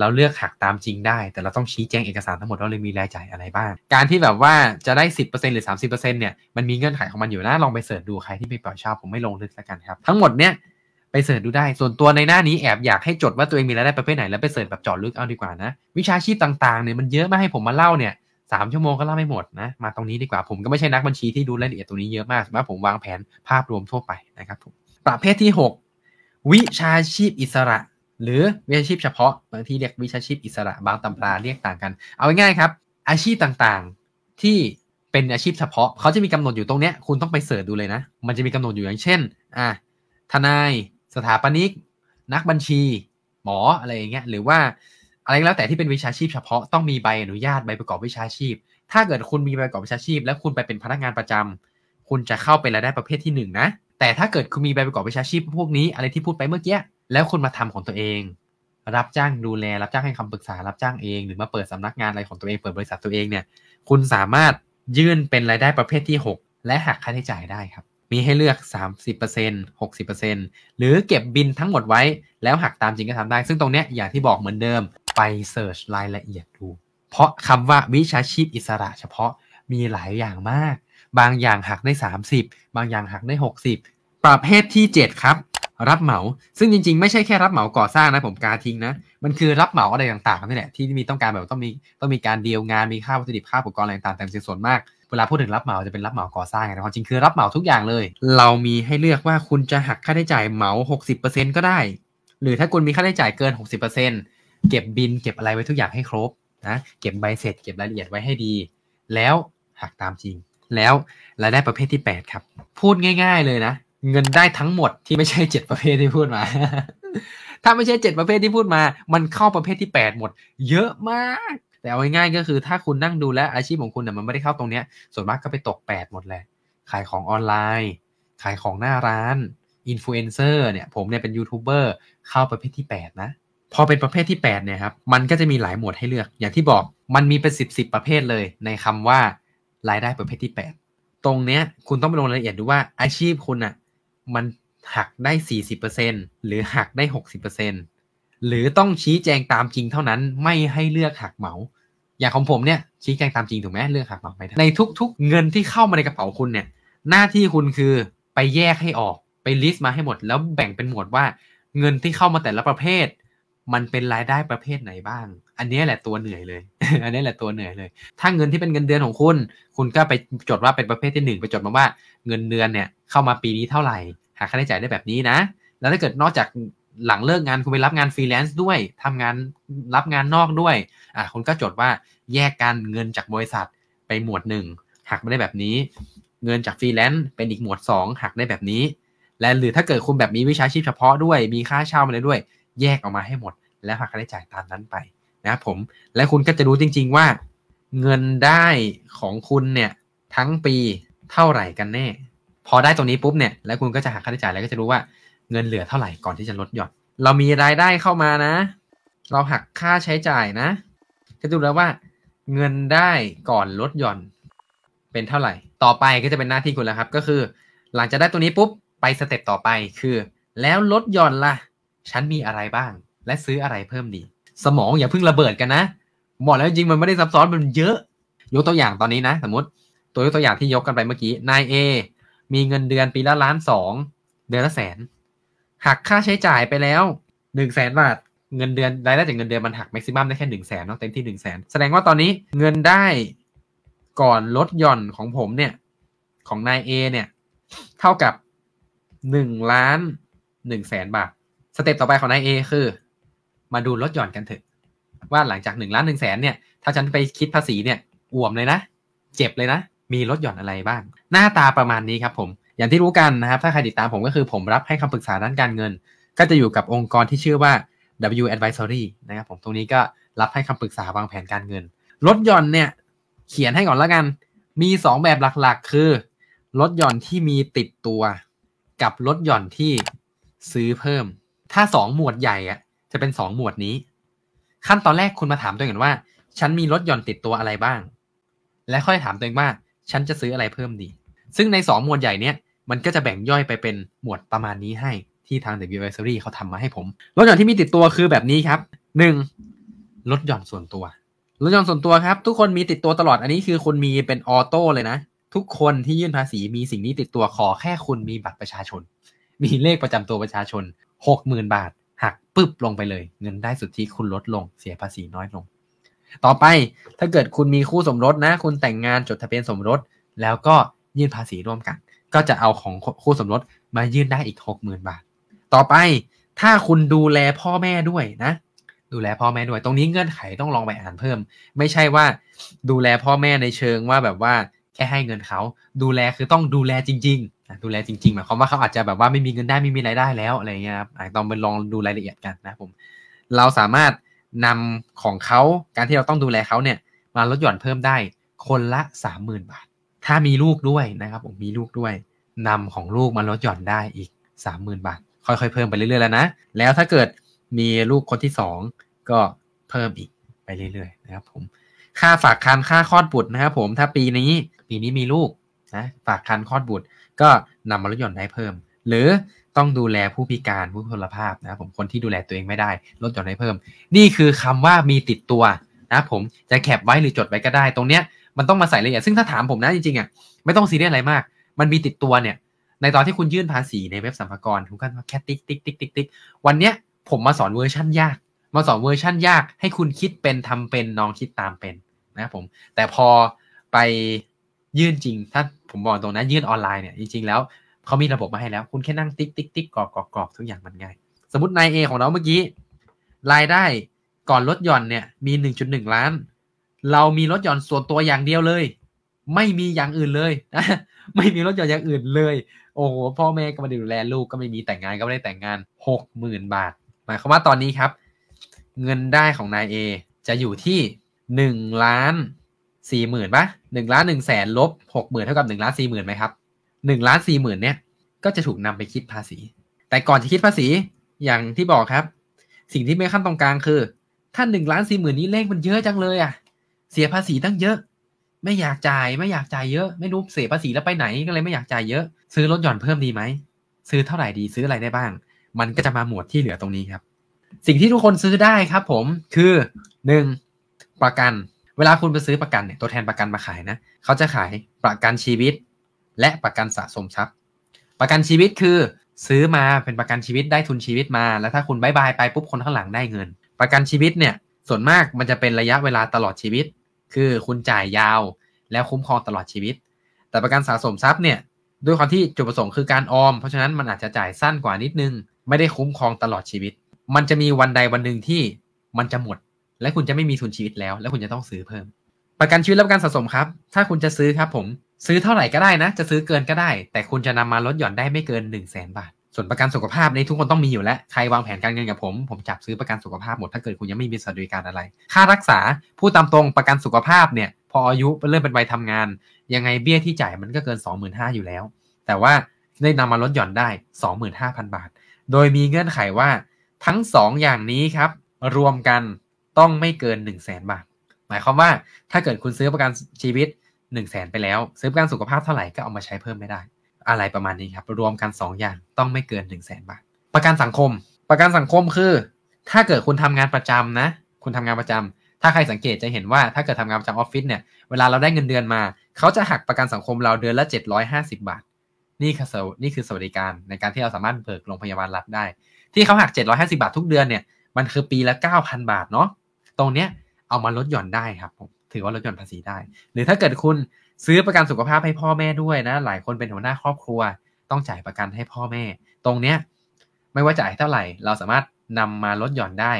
เราเลือกหักตามจริงได้ แต่เราต้องชี้แจงเอกสารทั้งหมดว่าเรามีรายจ่ายอะไรบ้างการที่แบบว่าจะได้10%หรือ30%เนี่ยมันมีเงื่อนไขของมันอยู่นะลองไปเสิร์ชดูใครที่ไม่ปล่อยชอบผมไม่ลงลึกแล้วกันครับทั้งหมดเนี่ยไปเสิร์ชดูได้ ส่วนตัวในหน้านี้แอบอยากให้จดว่าตัวเองมีรายได้ประเภทไหนแล้วไปเสิร์ชแบบจอดลึกเอาดีกว่านะวิชาชีพต่างๆเนี่ยมันเยอะมากให้ผมมาเล่าเนี่ยสามชั่วโมงก็เล่าไม่หมดนะมาตรงนี้ดีกว่าผมก็ไม่ใช่นักบัญชีที่ดูรายละเอียดตรงนี้เยอะมากมาผมวางแผนภาพรวมทั่วไปนะครับผมประเภทที่ 6 วิชาชีพอิสระหรือวิชาชีพเฉพาะบางที่เรียกวิชาชีพอิสระบางตำราเรียกต่างกันเอาง่ายๆครับอาชีพต่างๆที่เป็นอาชีพเฉพาะเขาจะมีกำหนดอยู่ตรงเนี้ยคุณต้องไปเสิร์ชดูเลยนะ มันจะมีกำหนดอยู่อย่างเช่นอ่ะทนาย สถาปนิกนักบัญชี หมออะไรอย่างเงี้ยหรือว่าอะไรแล้วแต่ที่เป็นวิชาชีพเฉพาะต้องมีใบอนุญาตใบประกอบวิชาชีพ ถ้าเกิดคุณมีใบประกอบวิชาชีพ แล้วคุณไปเป็นพนักงานประจำ คุณจะเข้าไปรายได้ประเภทที่1นนะแต่ถ้าเกิดคุณมีใบประกอบวิชาชีพ พวกนี้อะไรที่พูดไปเมื่อกี้แล้วคุณมาทำของตัวเอง รับจ้างดูแล รับจ้างให้คำปรึกษารับจ้างเอง หรือมาเปิดสำนักงานอะไรของตัวเองเปิดบริษัทตัวเองเนี่ยคุณสามารถยื่นเป็นรายได้ประเภทที่ 6 และหักค่าใช้จ่ายได้ครับมีให้เลือก 30% 60%หรือเก็บบินทั้งหมดไว้ แล้วหักตามจริงก็ทำได้ ซึ่งตรงเนี้ยอย่างที่บอกเหมือนเดิมไปเสิร์ชรายละเอียดดูเพราะคำว่าวิชาชีพอิสระ เฉพาะมีหลายอย่างมาก บางอย่างหักได้30 บางอย่างหักได้60 ประเภทที่ 7 ครับรับเหมาซึ่งจริงๆไม่ใช่แค่รับเหมาก่อสร้างนะ ผมการทิ้งนะมันคือรับเหมาอะไรต่างๆนี่แหละที่มีต้องการแบบต้องมีต้องมีการเดียวงานมีค่าวัตถุดิบค่าอุปกรณ์อะไรต่างๆแต่็นส่วนมากเวลาพูดถึงรับเหมาจะเป็นรับเหมาก่อสร้างนะความจริงคือรับเหมาทุกอย่างเลย เรามีให้เลือกว่าคุณจะหักค่าใช้จ่ายเหมา 60%ก็ได้ หรือถ้าคุณมีค่าใช้จ่ายเกิน 60%เก็บบินเก็บอะไรไว้ทุกอย่างให้ครบนะเก็บใบเสร็จ เก็บรายละเอียดไว้ให้ดี แล้วหักตามจริง แล้วรายได้ประเภทที่ 8 ครับ พูดง่าย ๆเลยนะเงินได้ทั้งหมดที่ไม่ใช่เจ็ดประเภทที่พูดมา ถ้าไม่ใช่เจ็ดประเภทที่พูดมา มันเข้าประเภทที่แปดหมดเยอะมาก แต่เอาง่ายๆก็คือถ้าคุณนั่งดูแลอาชีพของคุณเนี่ยมันไม่ได้เข้าตรงเนี้ยส่วนมากก็ไปตกแปดหมดแหละ ขายของออนไลน์ ขายของหน้าร้าน อินฟลูเอนเซอร์เนี่ย ผมเนี่ยเป็นยูทูบเบอร์เข้าประเภทที่แปดนะ พอเป็นประเภทที่8เนี่ยครับ มันก็จะมีหลายหมวดให้เลือก อย่างที่บอกมันมีเป็นสิบสประเภทเลยในคำว่ารายได้ประเภทที่ 8 ตรงเนี้ยคุณต้องไปลงรายละเอียดดูว่าอาชีพคุณอะมันหักได้ 40%หรือหักได้ 60%หรือต้องชี้แจงตามจริงเท่านั้น ไม่ให้เลือกหักเหมา อย่างของผมเนี่ยชี้แจงตามจริงถูกไหม เลือกหักเหมาไปในทุก ๆ เงินที่เข้ามาในกระเป๋าคุณเนี่ย หน้าที่คุณคือไปแยกให้ออกไปลิสต์มาให้หมด แล้วแบ่งเป็นหมวดว่าเงินที่เข้ามาแต่ละประเภทมันเป็นรายได้ประเภทไหนบ้าง อันนี้แหละตัวเหนื่อยเลย อันนี้แหละตัวเหนื่อยเลย ถ้าเงินที่เป็นเงินเดือนของคุณ คุณก็ไปจดว่าเป็นประเภทที่ 1 ไปจดมาว่าเงินเดือนเนี่ยเข้ามาปีนี้เท่าไหร่ หาค่าใช้จ่ายได้แบบนี้นะ แล้วถ้าเกิดนอกจากหลังเลิกงานคุณไปรับงานฟรีแลนซ์ด้วยทำงานรับงานนอกด้วยอ่ะคุณก็จดว่าแยกการเงินจากบริษัทไปหมวดหนึ่งหักมาได้แบบนี้ เงินจากฟรีแลนซ์เป็นอีกหมวด 2หักได้แบบนี้ และหรือถ้าเกิดคุณแบบมีวิชาชีพเฉพาะด้วยมีค่าเช่ามาเลยด้วยแยกออกมาให้หมด แล้วหักค่าใช้จ่ายตามนั้นไปนะครับผมและคุณก็จะรู้จริง ๆ ว่า เงินได้ของคุณเนี่ย ทั้งปีเท่าไหร่กันแน่ พอได้ตรงนี้ปุ๊บเนี่ย แล้วคุณก็จะหักค่าใช้จ่ายแล้วก็จะรู้ว่าเงินเหลือเท่าไหร่ก่อนที่จะลดหย่อน เรามีรายได้เข้ามานะ เราหักค่าใช้จ่ายนะก็ดูแล้วว่า เงินได้ก่อนลดหย่อน เป็นเท่าไหร่ ต่อไปก็จะเป็นหน้าที่คุณแล้วครับ ก็คือหลังจากได้ตัวนี้ปุ๊บไปสเต็ปต่อไปคือ แล้วลดหย่อนละ่ะฉันมีอะไรบ้าง และซื้ออะไรเพิ่มดี สมองอย่าเพิ่งระเบิดกันนะ บอกแล้วจริงมันไม่ได้ซับซ้อน มันเยอะ ยกตัวอย่างตอนนี้นะ สมมติ ตัวยกตัวอย่างที่ยกกันไปเมื่อกี้ นายเอมีเงินเดือนปีละล้านสอง เดือนละแสนหักค่าใช้จ่ายไปแล้วหนึ่งแสนบาท เงินเดือนรายได้จากเงินเดือนมันหักแม็กซิมัมได้แค่หนึ่งแสนเนาะเต็มที่หนึ่งแสนแสดงว่าตอนนี้ เงินได้ก่อนลดหย่อนของผมเนี่ย ของนายเอเนี่ย เท่ากับหนึ่งล้านหนึ่งแสนบาทสเต็ปต่อไปของนายเอคือ มาดูลดหย่อนกันเถอะว่าหลังจากหนึ่งล้านหนึ่งแสนเนี่ย ถ้าฉันไปคิดภาษีเนี่ย อ่วมเลยนะ เจ็บเลยนะ มีลดหย่อนอะไรบ้าง หน้าตาประมาณนี้ครับผม อย่างที่รู้กันนะครับ ถ้าใครติดตามผมก็คือผมรับให้คำปรึกษาด้านการเงิน ก็จะอยู่กับองค์กรที่ชื่อว่า W Advisory นะครับผมตรงนี้ก็รับให้คำปรึกษาวางแผนการเงิน ลดหย่อนเนี่ยเขียนให้ก่อนแล้วกันมี 2 แบบหลักๆ คือ ลดหย่อนที่มีติดตัว กับลดหย่อนที่ซื้อเพิ่มถ้าสองหมวดใหญ่อะจะเป็นสองหมวดนี้ ขั้นตอนแรกคุณมาถามตัวเองว่า ฉันมีรถยนต์ติดตัวอะไรบ้าง และค่อยถามตัวเองว่า ฉันจะซื้ออะไรเพิ่มดี ซึ่งในสองหมวดใหญ่เนี้ยมันก็จะแบ่งย่อยไปเป็นหมวดประมาณนี้ให้ที่ทาง The Advisory เขาทำมาให้ผมรถยนต์ที่มีติดตัวคือแบบนี้ครับหนึ่งรถยนต์ส่วนตัวรถยนต์ส่วนตัวครับ ทุกคนมีติดตัวตลอดอันนี้คือคุณมีเป็นออโต้เลยนะ ทุกคนที่ยื่นภาษีมีสิ่งนี้ติดตัวขอแค่คุณมีบัตรประชาชน มีเลขประจำตัวประชาชนหกหมื่นบาท หักปึ๊บลงไปเลยเงินได้สุทธิคุณลดลงเสียภาษีน้อยลง ต่อไปถ้าเกิดคุณมีคู่สมรสนะ คุณแต่งงานจดทะเบียนสมรสแล้วก็ยื่นภาษีร่วมกัน ก็จะเอาของคู่สมรสมายื่นได้อีกหกหมื่นบาท ต่อไปถ้าคุณดูแลพ่อแม่ด้วยนะ ดูแลพ่อแม่ด้วยตรงนี้เงื่อนไขต้องลองไปอ่านเพิ่ม ไม่ใช่ว่าดูแลพ่อแม่ในเชิงว่าแบบว่าแค่ให้เงินเขาดูแลคือต้องดูแลจริงดูแล จริงๆหมายความว่าเขาอาจจะแบบว่าไม่มีเงินได้ไม่มีรายได้แล้วอะไรเงี้ยครับต้องไปลองดูรายละเอียดกันนะผม เราสามารถนำของเขาการที่เราต้องดูแลเขาเนี่ยมาลดหย่อนเพิ่มได้คนละสามหมื่นบาท ถ้ามีลูกด้วยนะครับ ผมมีลูกด้วย นำของลูกมาลดหย่อนได้อีกสามหมื่นบาท ค่อยๆเพิ่มไปเรื่อยๆ แล้วนะ แล้วถ้าเกิดมีลูกคนที่สองก็เพิ่มอีกไปเรื่อยๆ นะครับผม ค่าฝากคันค่าคลอดบุตรนะครับผมถ้าปีนี้ปีนี้มีลูกนะฝากคันคลอดบุตรก็นำมาลดหย่อนได้เพิ่ม หรือต้องดูแลผู้พิการผู้พลภาพนะผมคนที่ดูแลตัวเองไม่ได้ ลดหย่อนได้เพิ่ม นี่คือคำว่ามีติดตัวนะผมจะแคปไว้หรือจดไว้ก็ได้ตรงเนี้ยมันต้องมาใส่ละเอียดซึ่งถ้าถามผมนะจริงๆอ่ะไม่ต้องซีเรียสอะไรมาก มันมีติดตัวเนี่ยในตอนที่คุณยื่นภาษีในเว็บสัมภารรคุณกนแค่ติ๊กติ๊กติ๊กติ๊กติ๊กวันเนี้ยผมมาสอนเวอร์ชั่นยาก มาสอนเวอร์ชั่นยาก ให้คุณคิดเป็นทำเป็นน้องคิดตามเป็นนะครับผมแต่พอไปยื่นจริงถ้าผมบอกตรงนั้นยื่นออนไลน์เนี่ยจริงๆ แล้วเขามีระบบมาให้แล้วคุณแค่นั่งติ๊กติ๊กติ๊กกรอกกรอกกรอกทุกอย่างมันง่าย สมมตินายเอของเราเมื่อกี้ รายได้ก่อนลดหย่อนเนี่ย มี 1.1 ล้าน เรามีลดหย่อนส่วนตัวอย่างเดียวเลย ไม่มีอย่างอื่นเลย ไม่มีลดหย่อนอย่างอื่นเลย โอ้โหพ่อแม่ก็ไม่ได้ดูแลลูกก็ไม่มีแต่งงานก็ไม่ได้แต่งงาน 60,000 บาทหมายความว่าตอนนี้ครับ เงินได้ของนายเอจะอยู่ที่ 1 ล้านสี่หมื่นปะหนึ่งล้านหนึ่งแสนลบหกหมื่นเท่ากับหนึ่งล้านสี่หมื่นไหมครับหนึ่งล้านสี่หมื่นเนี่ย ก็จะถูกนำไปคิดภาษี แต่ก่อนจะคิดภาษีอย่างที่บอกครับ สิ่งที่ไม่ขั้นตรงกลางคือถ้าหนึ่งล้านสี่หมื่นนี้เลขมันเยอะจังเลยอ่ะเสียภาษีตั้งเยอะ ไม่อยากจ่ายไม่อยากจ่ายเยอะไม่รู้เสียภาษีแล้วไปไหนก็เลยไม่อยากจ่ายเยอะ ซื้อลดหย่อนเพิ่มดีไหม ซื้อเท่าไหร่ดีซื้ออะไรได้บ้าง มันก็จะมาหมวดที่เหลือตรงนี้ครับ สิ่งที่ทุกคนซื้อได้ครับผมคือหนึ่งประกันเวลาคุณไปซื้อประกันเนี่ย ตัวแทนประกันมาขายนะ เขาจะขายประกันชีวิต และประกันสะสมทรัพย์ ประกันชีวิตคือซื้อมาเป็นประกันชีวิตได้ทุนชีวิตมา แล้วถ้าคุณบายบายไปปุ๊บคนข้างหลังได้เงิน ประกันชีวิตเนี่ยส่วนมากมันจะเป็นระยะเวลาตลอดชีวิต คือคุณจ่ายยาวแล้วคุ้มครองตลอดชีวิต แต่ประกันสะสมทรัพย์เนี่ยด้วยความที่จุดประสงค์คือการออม เพราะฉะนั้นมันอาจจะจ่ายสั้นกว่านิดนึง ไม่ได้คุ้มครองตลอดชีวิต มันจะมีวันใดวันหนึ่งที่มันจะหมดและคุณจะไม่มีทุนชีวิตแล้ว แล้วคุณจะต้องซื้อเพิ่ม ประกันชีวิตและประกันสะสมครับ ถ้าคุณจะซื้อครับผม ซื้อเท่าไหร่ก็ได้นะ จะซื้อเกินก็ได้ แต่คุณจะนำมาลดหย่อนได้ไม่เกิน1นึ่งแสนบาท ส่วนประกันสุขภาพในทุกคนต้องมีอยู่แล้ว ใครวางแผนการเงินกับผม ผมจับซื้อประกันสุขภาพหมด ถ้าเกิดคุณยังไม่มีสวัสดิการอะไร ค่ารักษาผู้ตามตรงประกันสุขภาพเนี่ย พออายุเริ่มเป็นวัยทำงานยังไงเบี้ยที่จ่ายมันก็เกิน 25,000อยู่แล้ว แต่ว่าได้นำมาลดหย่อนได้ 25,000 บาท โดยมีเงื่อนไขว่า ทั้ง 2 อย่างนี้ครับ รวมกันต้องไม่เกิน1นึ่งแสนบาท หมายความว่าถ้าเกิดคุณซื้อประกันชีวิต1นึ่งแสนไปแล้ว ซื้อประกันสุขภาพเท่าไหร่ก็เอามาใช้เพิ่มไม่ได้ อะไรประมาณนี้ ครับรวมกัน 2 อย่างต้องไม่เกิน1นึ่งแสนบาท ประกันสังคม ประกันสังคมคือ ถ้าเกิดคุณทำงานประจำนะ คุณทำงานประจำ ถ้าใครสังเกตจะเห็นว่าถ้าเกิดทำงานประจำออฟฟิศเนี่ยเวลาเราได้เงินเดือนมา เขาจะหักประกันสังคมเราเดือนละ 750 บาท นี่คือนี่คือสวัสดิการในการที่เราสามารถเบิกโรงพยาบาลรัฐได้ ที่เขาหัก 750 บาท ทุกเดือนเนี่ยมันคือปีละ9,000 บาทเนาะรงเนี้ยเอามาลดหย่อนได้ครับผมถือว่าลดหย่อนภาษีได้ หรือถ้าเกิดคุณซื้อประกันสุขภาพให้พ่อแม่ด้วยนะ หลายคนเป็นหัวหน้าครอบครัว ต้องจ่ายประกันให้พ่อแม่ ตรงเนี้ยไม่ว่าจ่ายเท่าไหร่ เราสามารถนำมาลดหย่อนได้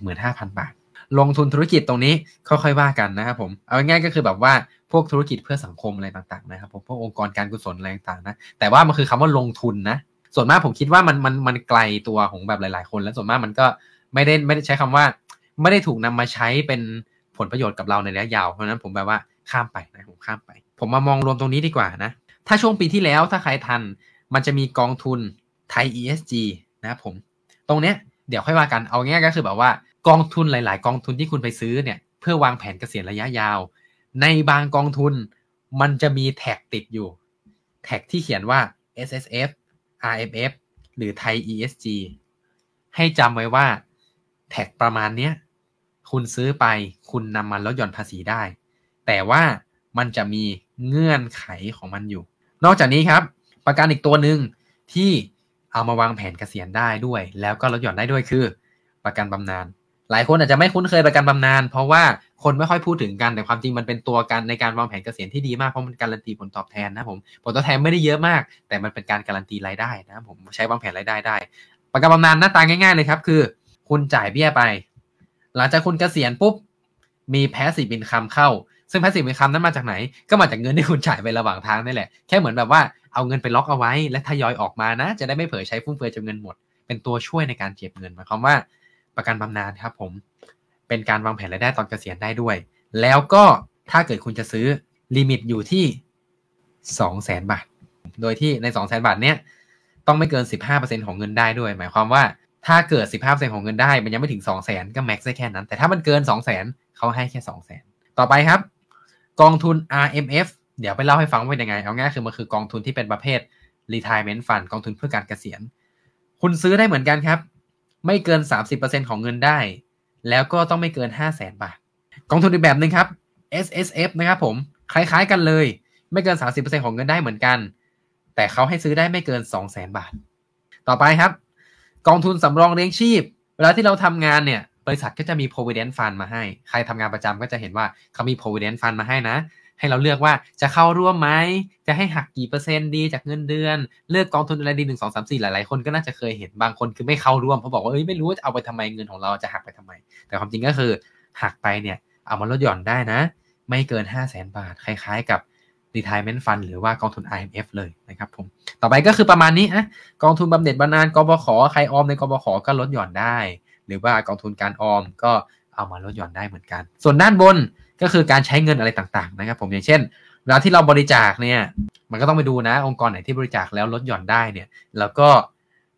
15,000 บาท ลงทุนธุรกิจตรงนี้ค่อยๆว่ากันนะครับผมเอาง่ายๆก็คือแบบว่าพวกธุรกิจเพื่อสังคมอะไรต่างๆนะครับผมพวกองค์กรการกุศลอะไรต่างๆนะแต่ว่ามันคือคำว่าลงทุนนะส่วนมากผมคิดว่ามันมันมันไกลตัวของแบบหลายๆ คนและส่วนมากมันก็ไม่ได้ไม่ได้ใช้คำว่าไม่ได้ถูกนำมาใช้เป็นผลประโยชน์กับเราในระยะยาว เพราะนั้นผมแบบว่าข้ามไปนะผมข้ามไป ผมมามองรวมตรงนี้ดีกว่านะ ถ้าช่วงปีที่แล้วถ้าใครทัน มันจะมีกองทุนไทย ESG นะผม ตรงเนี้ยเดี๋ยวค่อยว่ากัน เอาง่ายก็คือแบบว่ากองทุนหลายๆ กองทุนที่คุณไปซื้อเนี่ย เพื่อวางแผนเกษียณระยะยาว ในบางกองทุน มันจะมีแท็กติดอยู่ แท็กที่เขียนว่า S S F R F F หรือไทย E S G ให้จำไว้ว่าแท็กประมาณเนี้ยคุณซื้อไปคุณนำมันลดหย่อนภาษีได้ แต่ว่ามันจะมีเงื่อนไขของมันอยู่ นอกจากนี้ครับ ประกันอีกตัวหนึ่งที่เอามาวางแผนเกษียณได้ด้วย แล้วก็ลดหย่อนได้ด้วยคือ ประกันบำนาญหลายคนอาจจะไม่คุ้นเคยประกันบำนาญเพราะว่าคนไม่ค่อยพูดถึงกัน แต่ความจริงมันเป็นตัวกัน ในการวางแผนเกษียณที่ดีมากเพราะมันการันตีผลตอบแทนนะผมผลตอบแทนไม่ได้เยอะมาก แต่มันเป็นการการันตีรายได้นะผมใช้วางแผนรายได้ได้ ประกันบำนาญหน้าตาง่ายๆเลยครับคือคุณจ่ายเบี้ยไปหลังจากคุณเกษียณปุ๊บมีแพสซีฟอินคัมเข้าซึ่งแพสซีฟอินคัมนั้นมาจากไหน ก็มาจากเงินที่คุณจ่ายไประหว่างทางนี่แหละแค่เหมือนแบบว่าเอาเงินไปล็อกเอาไว้ และทยอยออกมานะ จะได้ไม่เผยใช้ฟุ่มเฟือยจนเงินหมด เป็นตัวช่วยในการเก็บเงินหมายความว่าประกันบำนาญครับผมเป็นการวางแผนรายได้ตอนเกษียณได้ด้วย แล้วก็ถ้าเกิดคุณจะซื้อลิมิตอยู่ที่สองแสนบาทโดยที่ในสองแสนบาทเนี้ยต้องไม่เกินสิบห้าเปอร์เซ็นของเงินได้ด้วย หมายความว่าถ้าเกิด 15%ของเงินได้ มันยังไม่ถึง 2 0 0 0 0 0 ก็แม็กซ์ได้แค่นั้น แต่ถ้ามันเกิน 2 0 0 0 0 0เขาให้แค่2 0 0 0 0 0 ต่อไปครับ กองทุน RMF เดี๋ยวไปเล่าให้ฟังว่าเป็นยังไง เอาง่ายคือมันคือกองทุนที่เป็นประเภท retirement fund กองทุนเพื่อการเกษียณ คุณซื้อได้เหมือนกันครับ ไม่เกิน 30%ของเงินได้ แล้วก็ต้องไม่เกิน5 0 0 0 0 0บาท กองทุนอีกแบบหนึ่งครับ S S F นะครับผม คล้ายๆกันเลย ไม่เกิน 30%ของเงินได้เหมือนกัน แต่เขาให้ซื้อได้ไม่เกิน 2 0 0 0 0 0บาท ต่อไปครับกองทุนสำรองเลี้ยงชีพ เวลาที่เราทำงานเนี่ยบริษัทก็จะมี provident fund มาให้ ใครทำงานประจำก็จะเห็นว่าเขามี provident fund มาให้นะ ให้เราเลือกว่าจะเข้าร่วมไหมจะให้หักกี่เปอร์เซ็นต์ดีจากเงินเดือน เลือกกองทุนอะไรดีหนึ่งสองสามสี่หลายๆ คนก็น่าจะเคยเห็นบางคนคือไม่เข้าร่วมเพราะบอกว่าเอ้ยไม่รู้จะเอาไปทำไมเงินของเราจะหักไปทำไม แต่ความจริงก็คือหักไปเนี่ยเอามาลดหย่อนได้นะ ไม่เกินห้าแสนบาทคล้าย ๆ กับ retirement fund หรือว่ากองทุน IMF เลยนะครับผม ต่อไปก็คือประมาณนี้นะกองทุนบำเหน็จบำนาญกบขใครออมในกบขก็ลดหย่อนได้ หรือว่ากองทุนการออม ก็เอามาลดหย่อนได้เหมือนกัน ส่วนด้านบนก็คือการใช้เงินอะไรต่างๆนะครับผมอย่างเช่นเวลาที่เราบริจาคเนี่ยมันก็ต้องไปดูนะองค์กรไหนที่บริจาคแล้วลดหย่อนได้เนี่ยเราก็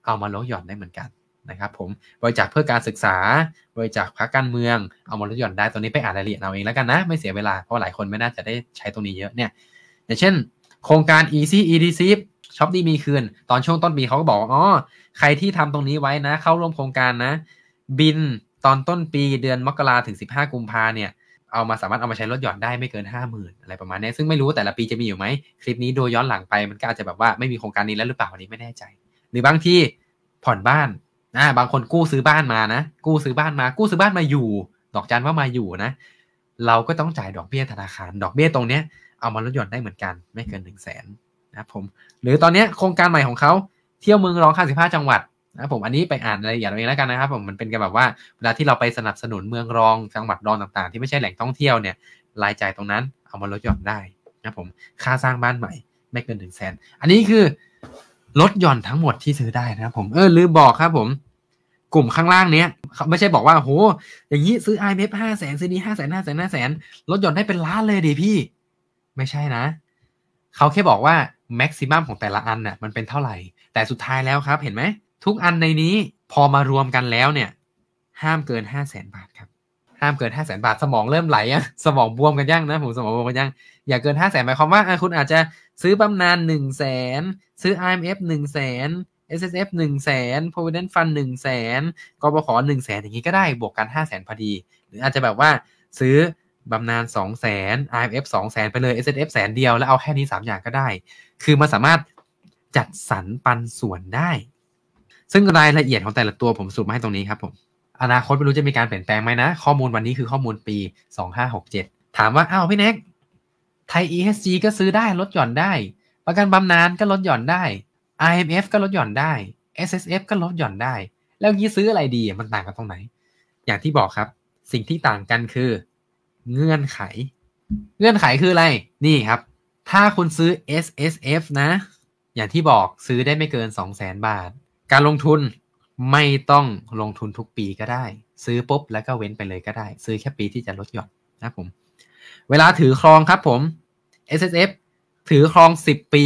เอามาลดหย่อนได้เหมือนกันนะครับผมบริจาคเพื่อการศึกษาบริจาคพักการเมืองเอามาลดหย่อนได้ตัวนี้ไปอ่านรายละเอียดเอาเองแล้วกันนะไม่เสียเวลาเพราะหลายคนไม่น่าจะได้ใช้ตรงนี้เยอะเนี่ยอย่างเช่น โครงการ easy e d c e i ช็อปดีมีคืน ตอนช่วงต้นปีเขาก็บอกอ๋อใครที่ทำตรงนี้ไว้นะ เข้าร่วมโครงการนะ บินตอนต้นปีเดือนมกราถึง 15 กุมภาเนี่ย เอามาสามารถเอามาใช้ลดหย่อนได้ไม่เกิน 5 0,000 อะไรประมาณนี้ซึ่งไม่รู้แต่ละปีจะมีอยู่ไหม คลิปนี้ดูย้อนหลังไปมันก็อาจจะแบบว่าไม่มีโครงการนี้แล้วหรือเปล่าอันนี้ไม่แน่ใจ หรือบางที่ผ่อนบ้านนะ บางคนกู้ซื้อบ้านมานะ กู้ซื้อบ้านมากู้ซื้อบ้านมาอยู่ ดอกจันว่ามาอยู่นะ เราก็ต้องจ่ายดอกเบี้ยธนาคาร ดอกเบี้ยตรงเนี้ยเอามาลดหย่อนได้เหมือนกันไม่เกิน1นึ่งแสนนะครับผมหรือตอนนี้โครงการใหม่ของเขาเที่ยวเมืองร้อง้าจังหวัดนะผมอันนี้ไปอ่านรายละเอียดเองแล้วกันนะครับผมมันเป็นกันแบบว่าเวลาที่เราไปสนับสนุนเมืองรองจังหวัดรองต่างๆที่ไม่ใช่แหล่งท่องเที่ยวเนี่ยรายจ่ายตรงนั้น เอามาลดหย่อนได้นะผมค่าสร้างบ้านใหม่ ไม่เกินหนึ่งแสนอันนี้คือลดหย่อนทั้งหมดที่ซื้อได้นะครับผมเออลืมบอกครับผม กลุ่มข้างล่างเนี้ยเขาไม่ใช่บอกว่าโหอย่างนี้ซื้อ i m f ห้าแสนซื้อนี้ห้าแสนห้าแสนห้าแสนลดหย่อนได้เป็นล้านเลยดิพี่ไม่ใช่นะ เขาแค่บอกว่าแม็กซิมัมของแต่ละอันน่ะมันเป็นเท่าไหร่ แต่สุดท้ายแล้วครับเห็นไหม ทุกอันในนี้พอมารวมกันแล้วเนี่ย ห้ามเกินห้าแสนบาทครับ ห้ามเกินห้าแสนบาท สมองเริ่มไหลอะสมองบวมกันยั่งนะ ผมสมองบวมกันยั่งอย่าเกินห้าแสนหมายความว่าคุณอาจจะซื้อบำนาญหนึ่งแสนซื้อ IMF หนึ่งแสน S S F หนึ่งแสน Provident Fund หนึ่งแสนกบขหนึ่งแสนอย่างนี้ก็ได้บวกกันห้าแสนพอดี หรืออาจจะแบบว่าซื้อบำนาญสองแสน IMF สองแสนไปเลย s s f แสนเดียวแล้วเอาแค่นี้สามอย่างก็ได้ คือมันสามารถจัดสรรปันส่วนได้ ซึ่งรายละเอียดของแต่ละตัวผมสรุปมาให้ตรงนี้ครับผม อนาคตไม่รู้จะมีการเปลี่ยนแปลงไหมนะ ข้อมูลวันนี้คือข้อมูลปี 2567 ถามว่าอ้าวพี่แน็ก ไทย ESG ก็ซื้อได้ลดหย่อนได้ ประกันบำนาญก็ลดหย่อนได้ IMF ก็ลดหย่อนได้ SSF ก็ลดหย่อนได้ แล้วยี้ซื้ออะไรดีมันต่างกันตรงไหน อย่างที่บอกครับสิ่งที่ต่างกันคือเงื่อนไข เงื่อนไขคือ อะไร นี่ครับ ถ้าคุณซื้อ S S F นะ อย่างที่บอกซื้อได้ไม่เกิน 2 0 0 0 0 0 บาท การลงทุนไม่ต้องลงทุนทุกปีก็ได้ ซื้อปุ๊บแล้วก็เว้นไปเลยก็ได้ ซื้อแค่ปีที่จะลดหย่อนนะผม เวลาถือครองครับผม S S F ถือครอง 10 ปี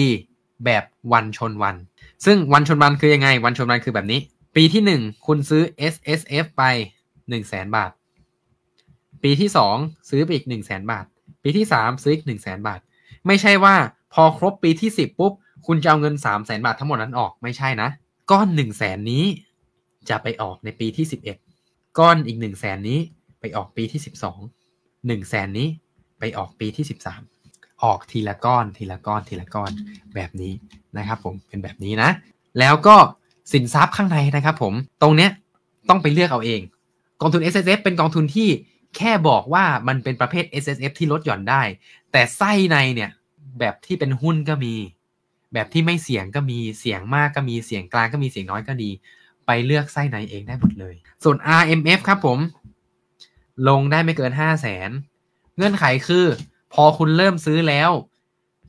แบบวันชนวัน ซึ่งวันชนวันคือยังไง วันชนวันคือแบบนี้ ปีที่ 1 คุณซื้อ S S F ไป 1 0 0 0 0แบาทปีที่สองซื้อไปอีกหนึ่งแสนบาท ปีที่สามซื้ออีกหนึ่งแสนบาท ไม่ใช่ว่าพอครบปีที่สิบปุ๊บคุณจะเอาเงินสามแสนบาททั้งหมดนั้นออกไม่ใช่นะ ก้อนหนึ่งแสนนี้ จะไปออกในปีที่สิบเอ็ดก้อนอีกหนึ่งแสนนี้ ไปออกปีที่สิบสองหนึ่งแสนนี้ ไปออกปีที่สิบสามออกทีละก้อนทีละก้อนทีละก้อนแบบนี้นะครับผม เป็นแบบนี้นะ แล้วก็สินทรัพย์ข้างในนะครับผม ตรงเนี้ยต้องไปเลือกเอาเอง กองทุน S S F เป็นกองทุนที่แค่บอกว่ามันเป็นประเภท S S F ที่ลดหย่อนได้ แต่ไส้ในเนี่ย แบบที่เป็นหุ้นก็มี แบบที่ไม่เสี่ยงก็มี เสี่ยงมากก็มี เสี่ยงกลางก็มีเสี่ยงน้อยก็ดี ไปเลือกไส้ในเองได้หมดเลย ส่วน R M F ครับผม ลงได้ไม่เกิน 5 0 0แสนเงื่อนไขคือ พอคุณเริ่มซื้อแล้ว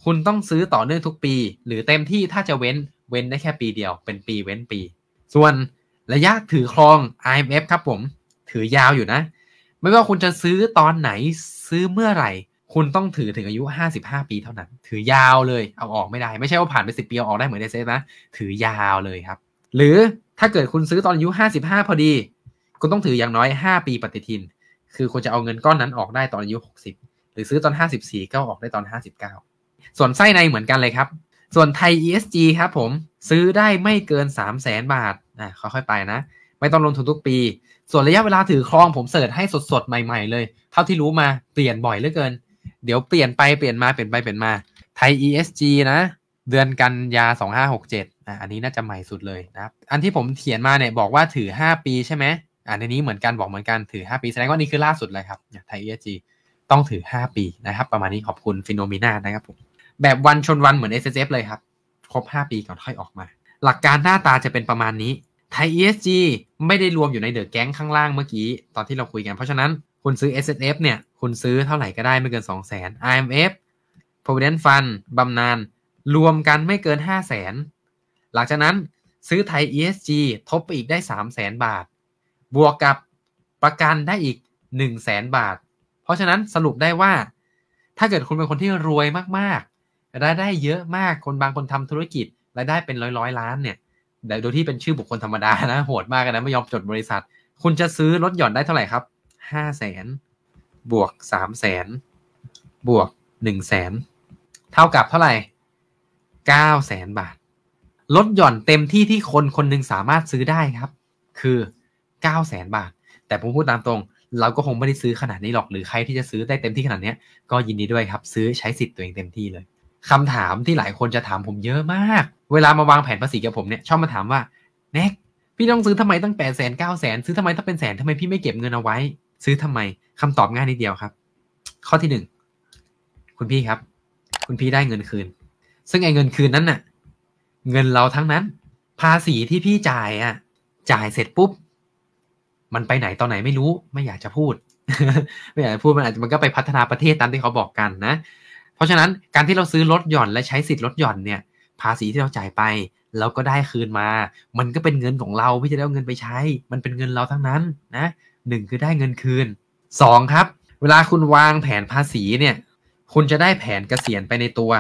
คุณต้องซื้อต่อเนื่องทุกปี หรือเต็มที่ถ้าจะเว้น เว้นได้แค่ปีเดียว เป็นปีเว้นปี ส่วนระยะถือครอง IMF ครับผม ถือยาวอยู่นะไม่ว่าคุณจะซื้อตอนไหนซื้อเมื่อไหร่ คุณต้องถือถึงอายุ 55 ปีเท่านั้น ถือยาวเลยเอาออกไม่ได้ไม่ใช่ว่าผ่านไป 10 ปีเอาออกได้เหมือนเดซนะถือยาวเลยครับ หรือถ้าเกิดคุณซื้อตอนอายุ 55 พอดี คุณต้องถืออย่างน้อย 5 ปีปฏิทิน คือคุณจะเอาเงินก้อนนั้นออกได้ตอนอายุ 60 หรือซื้อตอน 54 ก็ออกได้ตอน 59 ส่วนไส้ในเหมือนกันเลยครับส่วนไทย ESG ครับผมซื้อได้ไม่เกิน 3 0 0แสนบาทอ่ะค่อยๆไปนะไม่ต้องลงทุนทุกปีส่วนระยะเวลาถือครองผมเสิร์ชให้สดๆใหม่ๆเลยเท่าที่รู้มาเปลี่ยนบ่อยเหลือเกิน เดี๋ยวเปลี่ยนไปเปลี่ยนมาเปลี่ยนไปเปลี่ยนมาไทย ESG นะเดือนกันยา2567อ่ะอันนี้น่าจะใหม่สุดเลยนะครับ อันที่ผมเขียนมาเนี่ยบอกว่าถือ 5 ปี ใช่ไหมอันนี้เหมือนกันบอกเหมือนกันถือ 5ปีแสดงว่านี่คือล่าสุดเลยครับไทย ESG ต้องถือ 5 ปีนะครับประมาณนี้ขอบคุณฟิโนมิน่านะครับผมแบบวันชนวันเหมือน s s f เลยครับครบ 5 ปีก่อนค่อยออกมา หลักการหน้าตาจะเป็นประมาณนี้ไทย ESG ไม่ได้รวมอยู่ในเดอะแก๊งข้างล่างเมื่อกี้ ตอนที่เราคุยกัน เพราะฉะนั้นคุณซื้อ S F เนี่ย คุณซื้อเท่าไหร่ก็ได้ไม่เกิน 2 0 0 0 0 0 IMF Provident Fund บำนาญรวมกันไม่เกิน 5 0 0 0 0 0 หลังจากนั้นซื้อไทย ESG ทบไปอีกได้3 0 0 0 0 0 บาท บวกกับประกันได้อีก1 0 0 0 0 0 บาท เพราะฉะนั้นสรุปได้ว่า ถ้าเกิดคุณเป็นคนที่รวยมากๆรายได้เยอะมาก คนบางคนทำธุรกิจรายได้เป็นร้อยร้อยล้านเนี่ยโดยที่เป็นชื่อบุคคลธรรมดานะโหดมากนะไม่ยอมจดบริษัท คุณจะซื้อลดหย่อนได้เท่าไหร่ครับห้าแสนบวกสามแสนบวกหนึ่งแสนเท่ากับเท่าไหร่เก้าแสนบาทลดหย่อนเต็มที่ที่คนคนหนึ่งสามารถซื้อได้ครับ คือเก้าแสนบาท แต่ผมพูดตามตรงเราก็คงไม่ได้ซื้อขนาดนี้หรอก หรือใครที่จะซื้อได้เต็มที่ขนาดนี้ก็ยินดีด้วยครับซื้อใช้สิทธิ์ตัวเองเต็มที่เลยคำถามที่หลายคนจะถามผมเยอะมาก เวลามาวางแผนภาษีกับผมเนี่ย ชอบมาถามว่าเน็กพี่ต้องซื้อทำไมตั้งแปดแสนเก้าแสน ซื้อทำไมถ้าเป็นแสนทำไมพี่ไม่เก็บเงินเอาไว้ ซื้อทำไม คำตอบง่ายนิดเดียวครับ ข้อที่หนึ่งคุณพี่ครับคุณพี่ได้เงินคืน ซึ่งไอ้เงินคืนนั้นน่ะ เงินเราทั้งนั้น ภาษีที่พี่จ่ายอ่ะจ่ายเสร็จปุ๊บ มันไปไหนตอนไหนไม่รู้ ไม่อยากจะพูดไม่อยากจะพูดมันอาจจะมันก็ไปพัฒนาประเทศตามที่เขาบอกกันนะราะฉะนั้นการที่เราซื้อ รถหย่อนและใช้สิทธิ์รถหย่อนเนี่ยภาษีที่เราจ่ายไป เราก็ได้คืนมา มันก็เป็นเงินของเราพี่จะได้เอาเงินไปใช้ มันเป็นเงินเราทั้งนั้นนะหนึ่งคือได้เงินคืนสองครับเวลาคุณวางแผนภาษีเนี่ยคุณจะได้แผนเกษียณไปในตัว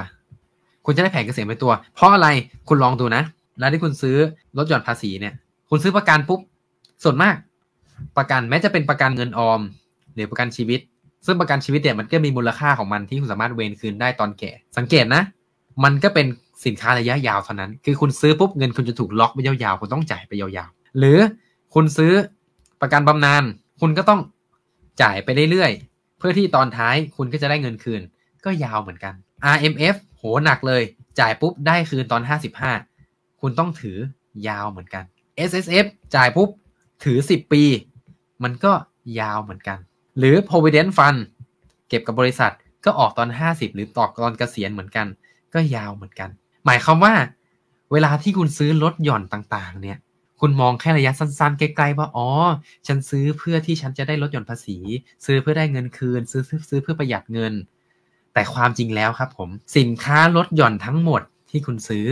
คุณจะได้แผนเกษียณไปตัว เพราะอะไรคุณลองดูนะแล้วที่คุณซื้อรถหย่อนภาษีเนี่ย คุณซื้อประกันปุ๊บส่วนมาก ประกันแม้จะเป็นประกันเงินออมหรือประกันชีวิตซึ่งประกันชีวิตเนี่ยมันก็มีมูลค่าของมันที่คุณสามารถเวนคืนได้ตอนแก่ สังเกตนะมันก็เป็นสินค้าระยะยาวเท่านั้นคือคุณซื้อปุ๊บเงินคุณจะถูกล็อกไปยาวๆคุณต้องจ่ายไปยาวๆ หรือคุณซื้อประกันบำนาญคุณก็ต้องจ่ายไปเรื่อยๆเพื่อที่ตอนท้ายคุณก็จะได้เงินคืน ก็ยาวเหมือนกัน RMF โหหนักเลยจ่ายปุ๊บได้คืนตอน 55 คุณต้องถือยาวเหมือนกัน SSF จ่ายปุ๊บถือ 10 ปี มันก็ยาวเหมือนกันหรือ provident fund เก็บกับบริษัทก็ออกตอน 50 หรือตอกตอนเกษียณเหมือนกัน ก็ยาวเหมือนกัน หมายความว่าเวลาที่คุณซื้อลดหย่อนต่างๆ เนี่ย คุณมองแค่ระยะสั้นๆ ใกล้ๆ ว่าอ๋อ ฉันซื้อเพื่อที่ฉันจะได้ลดหย่อนภาษี ซื้อเพื่อได้เงินคืน ซื้อซื้อเพื่อประหยัดเงิน แต่ความจริงแล้วครับผมสินค้าลดหย่อนทั้งหมด ที่คุณซื้อ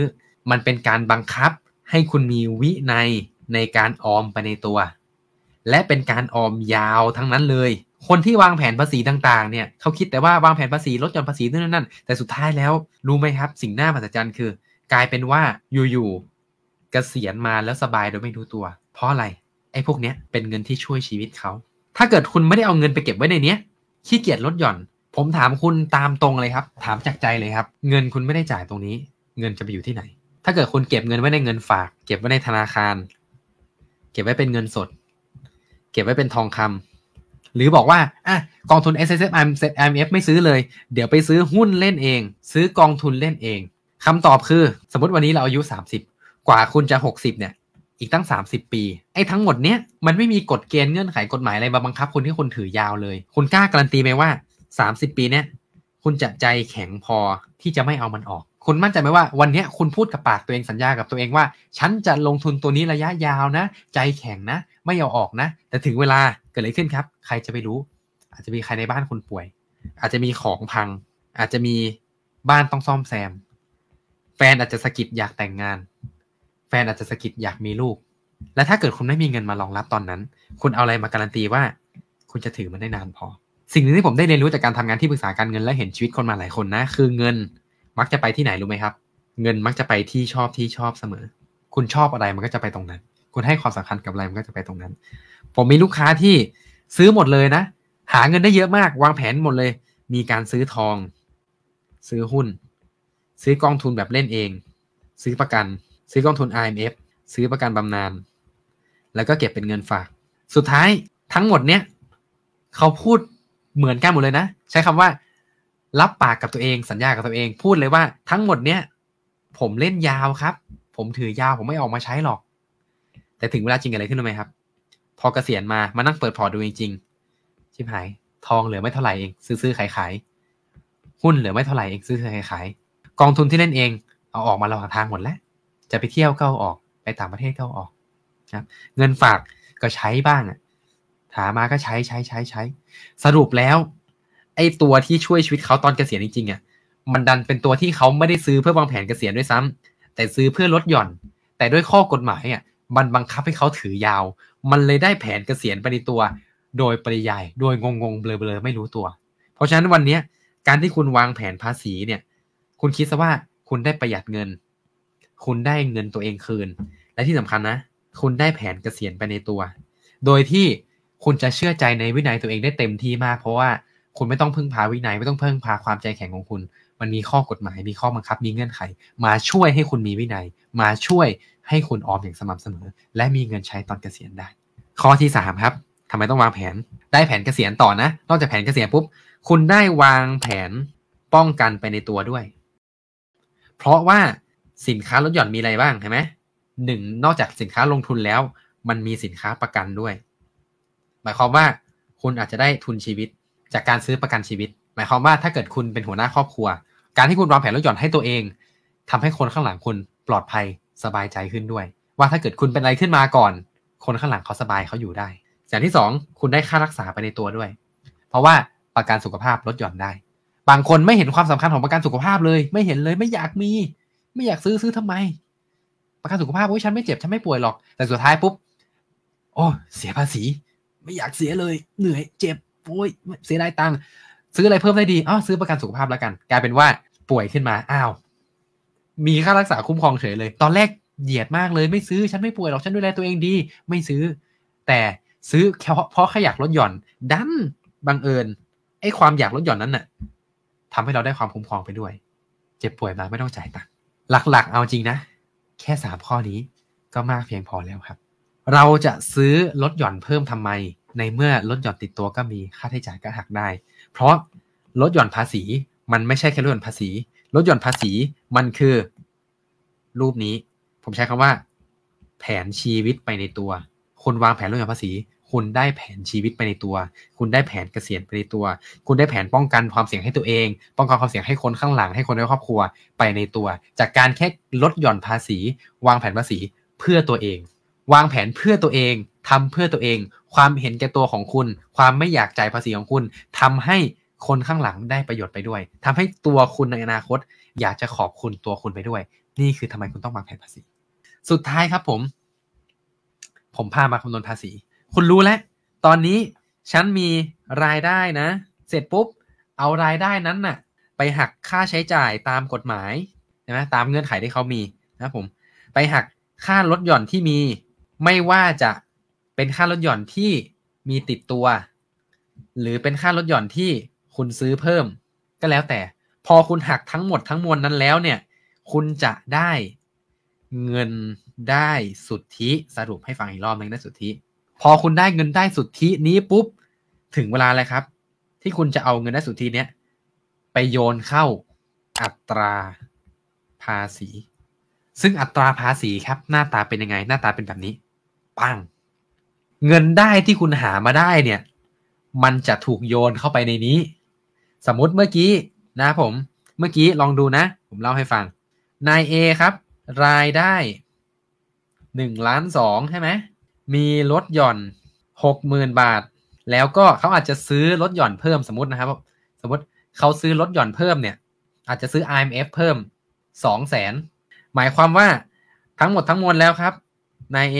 มันเป็นการบังคับ ให้คุณมีวินัยในการออมไปในตัว และเป็นการออมยาวทั้งนั้นเลยคนที่วางแผนภาษีต่างๆ เนี่ย เขาคิดแต่ว่าวางแผนภาษีลดหย่อนภาษีนู่นนั่น แต่สุดท้ายแล้ว รู้ไหมครับ สิ่งน่าประจันคือ กลายเป็นว่าอยู่ๆเกษียณมาแล้วสบายโดยไม่รู้ตัว เพราะอะไร ไอ้พวกเนี้ยเป็นเงินที่ช่วยชีวิตเขา ถ้าเกิดคุณไม่ได้เอาเงินไปเก็บไว้ในเนี้ย ขี้เกียจลดหย่อน ผมถามคุณตามตรงเลยครับ ถามจากใจเลยครับ เงินคุณไม่ได้จ่ายตรงนี้ เงินจะไปอยู่ที่ไหน ถ้าเกิดคุณเก็บเงินไว้ในเงินฝาก เก็บไว้ในธนาคาร เก็บไว้เป็นเงินสด เก็บไว้เป็นทองคำหรือบอกว่าอ่ะกองทุน S S F M F ไม่ซื้อเลย เดี๋ยวไปซื้อหุ้นเล่นเอง ซื้อกองทุนเล่นเองคำตอบคือ สมมติวันนี้เราอายุ 30 กว่าคุณจะ 60 เนี่ย อีกตั้ง 30 ปี ไอ้ทั้งหมดเนี้ยมันไม่มีกฎเกณฑ์เงื่อนไขกฎหมายอะไรมาบังคับคุณที่คุณถือยาวเลย คุณกล้าการันตีไหมว่า 30 ปีเนี้ยคุณจะใจแข็งพอที่จะไม่เอามันออก คุณมั่นใจไหมว่าวันนี้คุณพูดกับปากตัวเองสัญญากับตัวเองว่า ฉันจะลงทุนตัวนี้ระยะยาวนะ ใจแข็งนะ ไม่เอาออกนะ แต่ถึงเวลาเกิดอะไรขึ้นครับ ใครจะไปรู้ อาจจะมีใครในบ้านคนป่วย อาจจะมีของพัง อาจจะมีบ้านต้องซ่อมแซม แฟนอาจจะสะกิดอยากแต่งงาน แฟนอาจจะสะกิดอยากมีลูก และถ้าเกิดคุณไม่มีเงินมารองรับตอนนั้น คุณเอาอะไรมาการันตีว่า คุณจะถือมันได้นานพอ สิ่งหนึ่งที่ผมได้เรียนรู้จากการทำงานที่ปรึกษาการเงินและเห็นชีวิตคนมาหลายคนนะ คือเงินมักจะไปที่ไหนรู้ไหมครับ เงินมักจะไปที่ชอบที่ชอบเสมอ คุณชอบอะไรมันก็จะไปตรงนั้น คุณให้ความสำคัญกับอะไรมันก็จะไปตรงนั้นผมมีลูกค้าที่ซื้อหมดเลยนะ หาเงินได้เยอะมากวางแผนหมดเลย มีการซื้อทอง ซื้อหุ้น ซื้อกองทุนแบบเล่นเอง ซื้อประกัน ซื้อกองทุน IMF ซื้อประกันบำนาญแล้วก็เก็บเป็นเงินฝาก สุดท้ายทั้งหมดเนี้ย เขาพูดเหมือนกันหมดเลยนะ ใช้คำว่ารับปากกับตัวเองสัญญากับตัวเอง พูดเลยว่า ทั้งหมดเนี้ยผมเล่นยาวครับ ผมถือยาวผมไม่ออกมาใช้หรอก แต่ถึงเวลาจริงอะไรขึ้นรู้ไหมครับพอเกษียณมามานั่งเปิดพอร์ตดูจริง ๆชิบหายทองเหลือไม่เท่าไหร่เอง ซื้อๆขายขายหุ้นเหลือไม่เท่าไหร่เองซื้อขายขายกองทุนที่เล่นเอง เอาออกมาระหว่างทางหมดแล้วจะไปเที่ยวก็ออกไปต่างประเทศก็ออกนะเงินฝากก็ใช้บ้างอ่ะถามาก็ใช้ใช้ใช้ใช้สรุปแล้วไอ้ตัวที่ช่วยชีวิตเขาตอนเกษียณจริงๆอ่ะมันดันเป็นตัวที่เขาไม่ได้ซื้อเพื่อวางแผนเกษียณด้วยซ้ำ แต่ซื้อเพื่อลดหย่อนแต่ด้วยข้อกฎหมายอ่ะมันบังคับให้เขาถือยาว มันเลยได้แผนเกษียณไปในตัว โดยปริยาย โดยงงๆ เบลอๆ ไม่รู้ตัว เพราะฉะนั้นวันนี้การที่คุณวางแผนภาษีเนี่ย คุณคิดซะว่าคุณได้ประหยัดเงิน คุณได้เงินตัวเองคืน และที่สำคัญนะ คุณได้แผนเกษียณไปในตัว โดยที่คุณจะเชื่อใจในวินัยตัวเองได้เต็มที่มาก เพราะว่าคุณไม่ต้องพึ่งพาวินัย ไม่ต้องพึ่งพาความใจแข็งของคุณ มันมีข้อกฎหมาย มีข้อบังคับ มีเงื่อนไข มาช่วยให้คุณมีวินัย มาช่วยให้คุณออมอย่างสม่ำเสมอและมีเงินใช้ตอนเกษียณได้ ข้อที่ 3 ครับทำไมต้องวางแผน ได้แผนเกษียณต่อนะ นอกจากแผนเกษียณปุ๊บ คุณได้วางแผนป้องกันไปในตัวด้วย เพราะว่าสินค้าลดหย่อนมีอะไรบ้าง ใช่ไหมหนึ่งนอกจากสินค้าลงทุนแล้ว มันมีสินค้าประกันด้วย หมายความว่าคุณอาจจะได้ทุนชีวิตจากการซื้อประกันชีวิต หมายความว่าถ้าเกิดคุณเป็นหัวหน้าครอบครัว การที่คุณวางแผนลดหย่อนให้ตัวเอง ทำให้คนข้างหลังคุณปลอดภัยสบายใจขึ้นด้วย ว่าถ้าเกิดคุณเป็นอะไรขึ้นมาก่อน คนข้างหลังเขาสบายเขาอยู่ได้อย่างที่2คุณได้ค่ารักษาไปในตัวด้วย เพราะว่าประกันสุขภาพลดหย่อนได้ บางคนไม่เห็นความสำคัญของประกันสุขภาพเลย ไม่เห็นเลยไม่อยากมี ไม่อยากซื้อซื้อทำไม ประกันสุขภาพโอ้ยฉันไม่เจ็บฉันไม่ป่วยหรอก แต่สุดท้ายปุ๊บโอ้เสียภาษี ไม่อยากเสียเลย เหนื่อย เจ็บโอ้ยเสียดายตังค์ซื้อ อะไรเพิ่มได้ดีอ๋อซื้อประกันสุขภาพแล้วกันกลายเป็นว่าป่วยขึ้นมาอ้าวมีค่ารักษาคุ้มครองเฉยเลย ตอนแรกเหยียดมากเลย ไม่ซื้อ ฉันไม่ป่วยหรอก ฉันดูแลตัวเองดี ไม่ซื้อ แต่ซื้อเพราะแค่อยากลดหย่อน ดันบังเอิญไอ้ความอยากลดหย่อนนั้นน่ะทำให้เราได้ความคุ้มครองไปด้วย เจ็บป่วยมาไม่ต้องจ่ายตังค์ หลักๆ เอาจริงนะ แค่สามข้อนี้ก็มากเพียงพอแล้วครับ เราจะซื้อลดหย่อนเพิ่มทำไม ในเมื่อลดหย่อนติดตัวก็มีค่าใช้จ่ายก็หักได้ เพราะลดหย่อนภาษีมันไม่ใช่แค่ลดหย่อนภาษีลดหย่อนภาษีมันคือ รูปนี้ ผมใช้คำว่า แผนชีวิตไปในตัวคนวางแผนลดหย่อนภาษี คุณได้แผนชีวิตไปในตัว คุณได้แผนเกษียณไปในตัว คุณได้แผนป้องกันความเสี่ยงให้ตัวเอง ป้องกันความเสี่ยงให้คนข้างหลังให้คนในครอบครัวไปในตัว จากการแค่ลดหย่อนภาษี วางแผนภาษีเพื่อตัวเอง วางแผนเพื่อตัวเอง ทำเพื่อตัวเอง ความเห็นแก่ตัวของคุณ ความไม่อยากจ่ายภาษีของคุณ ทำใหคนข้างหลังได้ประโยชน์ไปด้วย ทำให้ตัวคุณในอนาคต อยากจะขอบคุณตัวคุณไปด้วย นี่คือทำไมคุณต้องวางแผนภาษี สุดท้ายครับผม ผมพามาคำนวณภาษี คุณรู้แล้ว ตอนนี้ฉันมีรายได้นะ เสร็จปุ๊บ เอารายได้นั้นนะ่ะไปหักค่าใช้จ่ายตามกฎหมายใช่ไหมตามเงื่อนไขที่เขามีนะผม ไปหักค่าลดหย่อนที่มี ไม่ว่าจะเป็นค่าลดหย่อนที่มีติดตัว หรือเป็นค่าลดหย่อนที่คุณซื้อเพิ่ม ก็แล้วแต่พอคุณหักทั้งหมดทั้งมวลนั้นแล้วเนี่ย คุณจะได้เงินได้สุทธิสรุปให้ฟังอีกรอบนึงได้สุทธิพอคุณได้เงินได้สุทธินี้ปุ๊บถึงเวลาแล้วครับ ที่คุณจะเอาเงินได้สุทธิเนี้ยไปโยนเข้าอัตราภาษี ซึ่งอัตราภาษีครับ หน้าตาเป็นยังไง หน้าตาเป็นแบบนี้ปังเงินได้ที่คุณหามาได้เนี่ยมันจะถูกโยนเข้าไปในนี้สมมติเมื่อกี้นะผมเมื่อกี้ลองดูนะ ผมเล่าให้ฟังนาย A ครับ รายได้หนึ่งล้านสองใช่ไหมมีลดหย่อนหกหมื่นบาทแล้วก็เขาอาจจะซื้อลดหย่อนเพิ่มสมมตินะครับสมมติเขาซื้อลดหย่อนเพิ่มเนี่ยอาจจะซื้อ IMF เพิ่มสองแสนหมายความว่าทั้งหมดทั้งมวลแล้วครับนาย A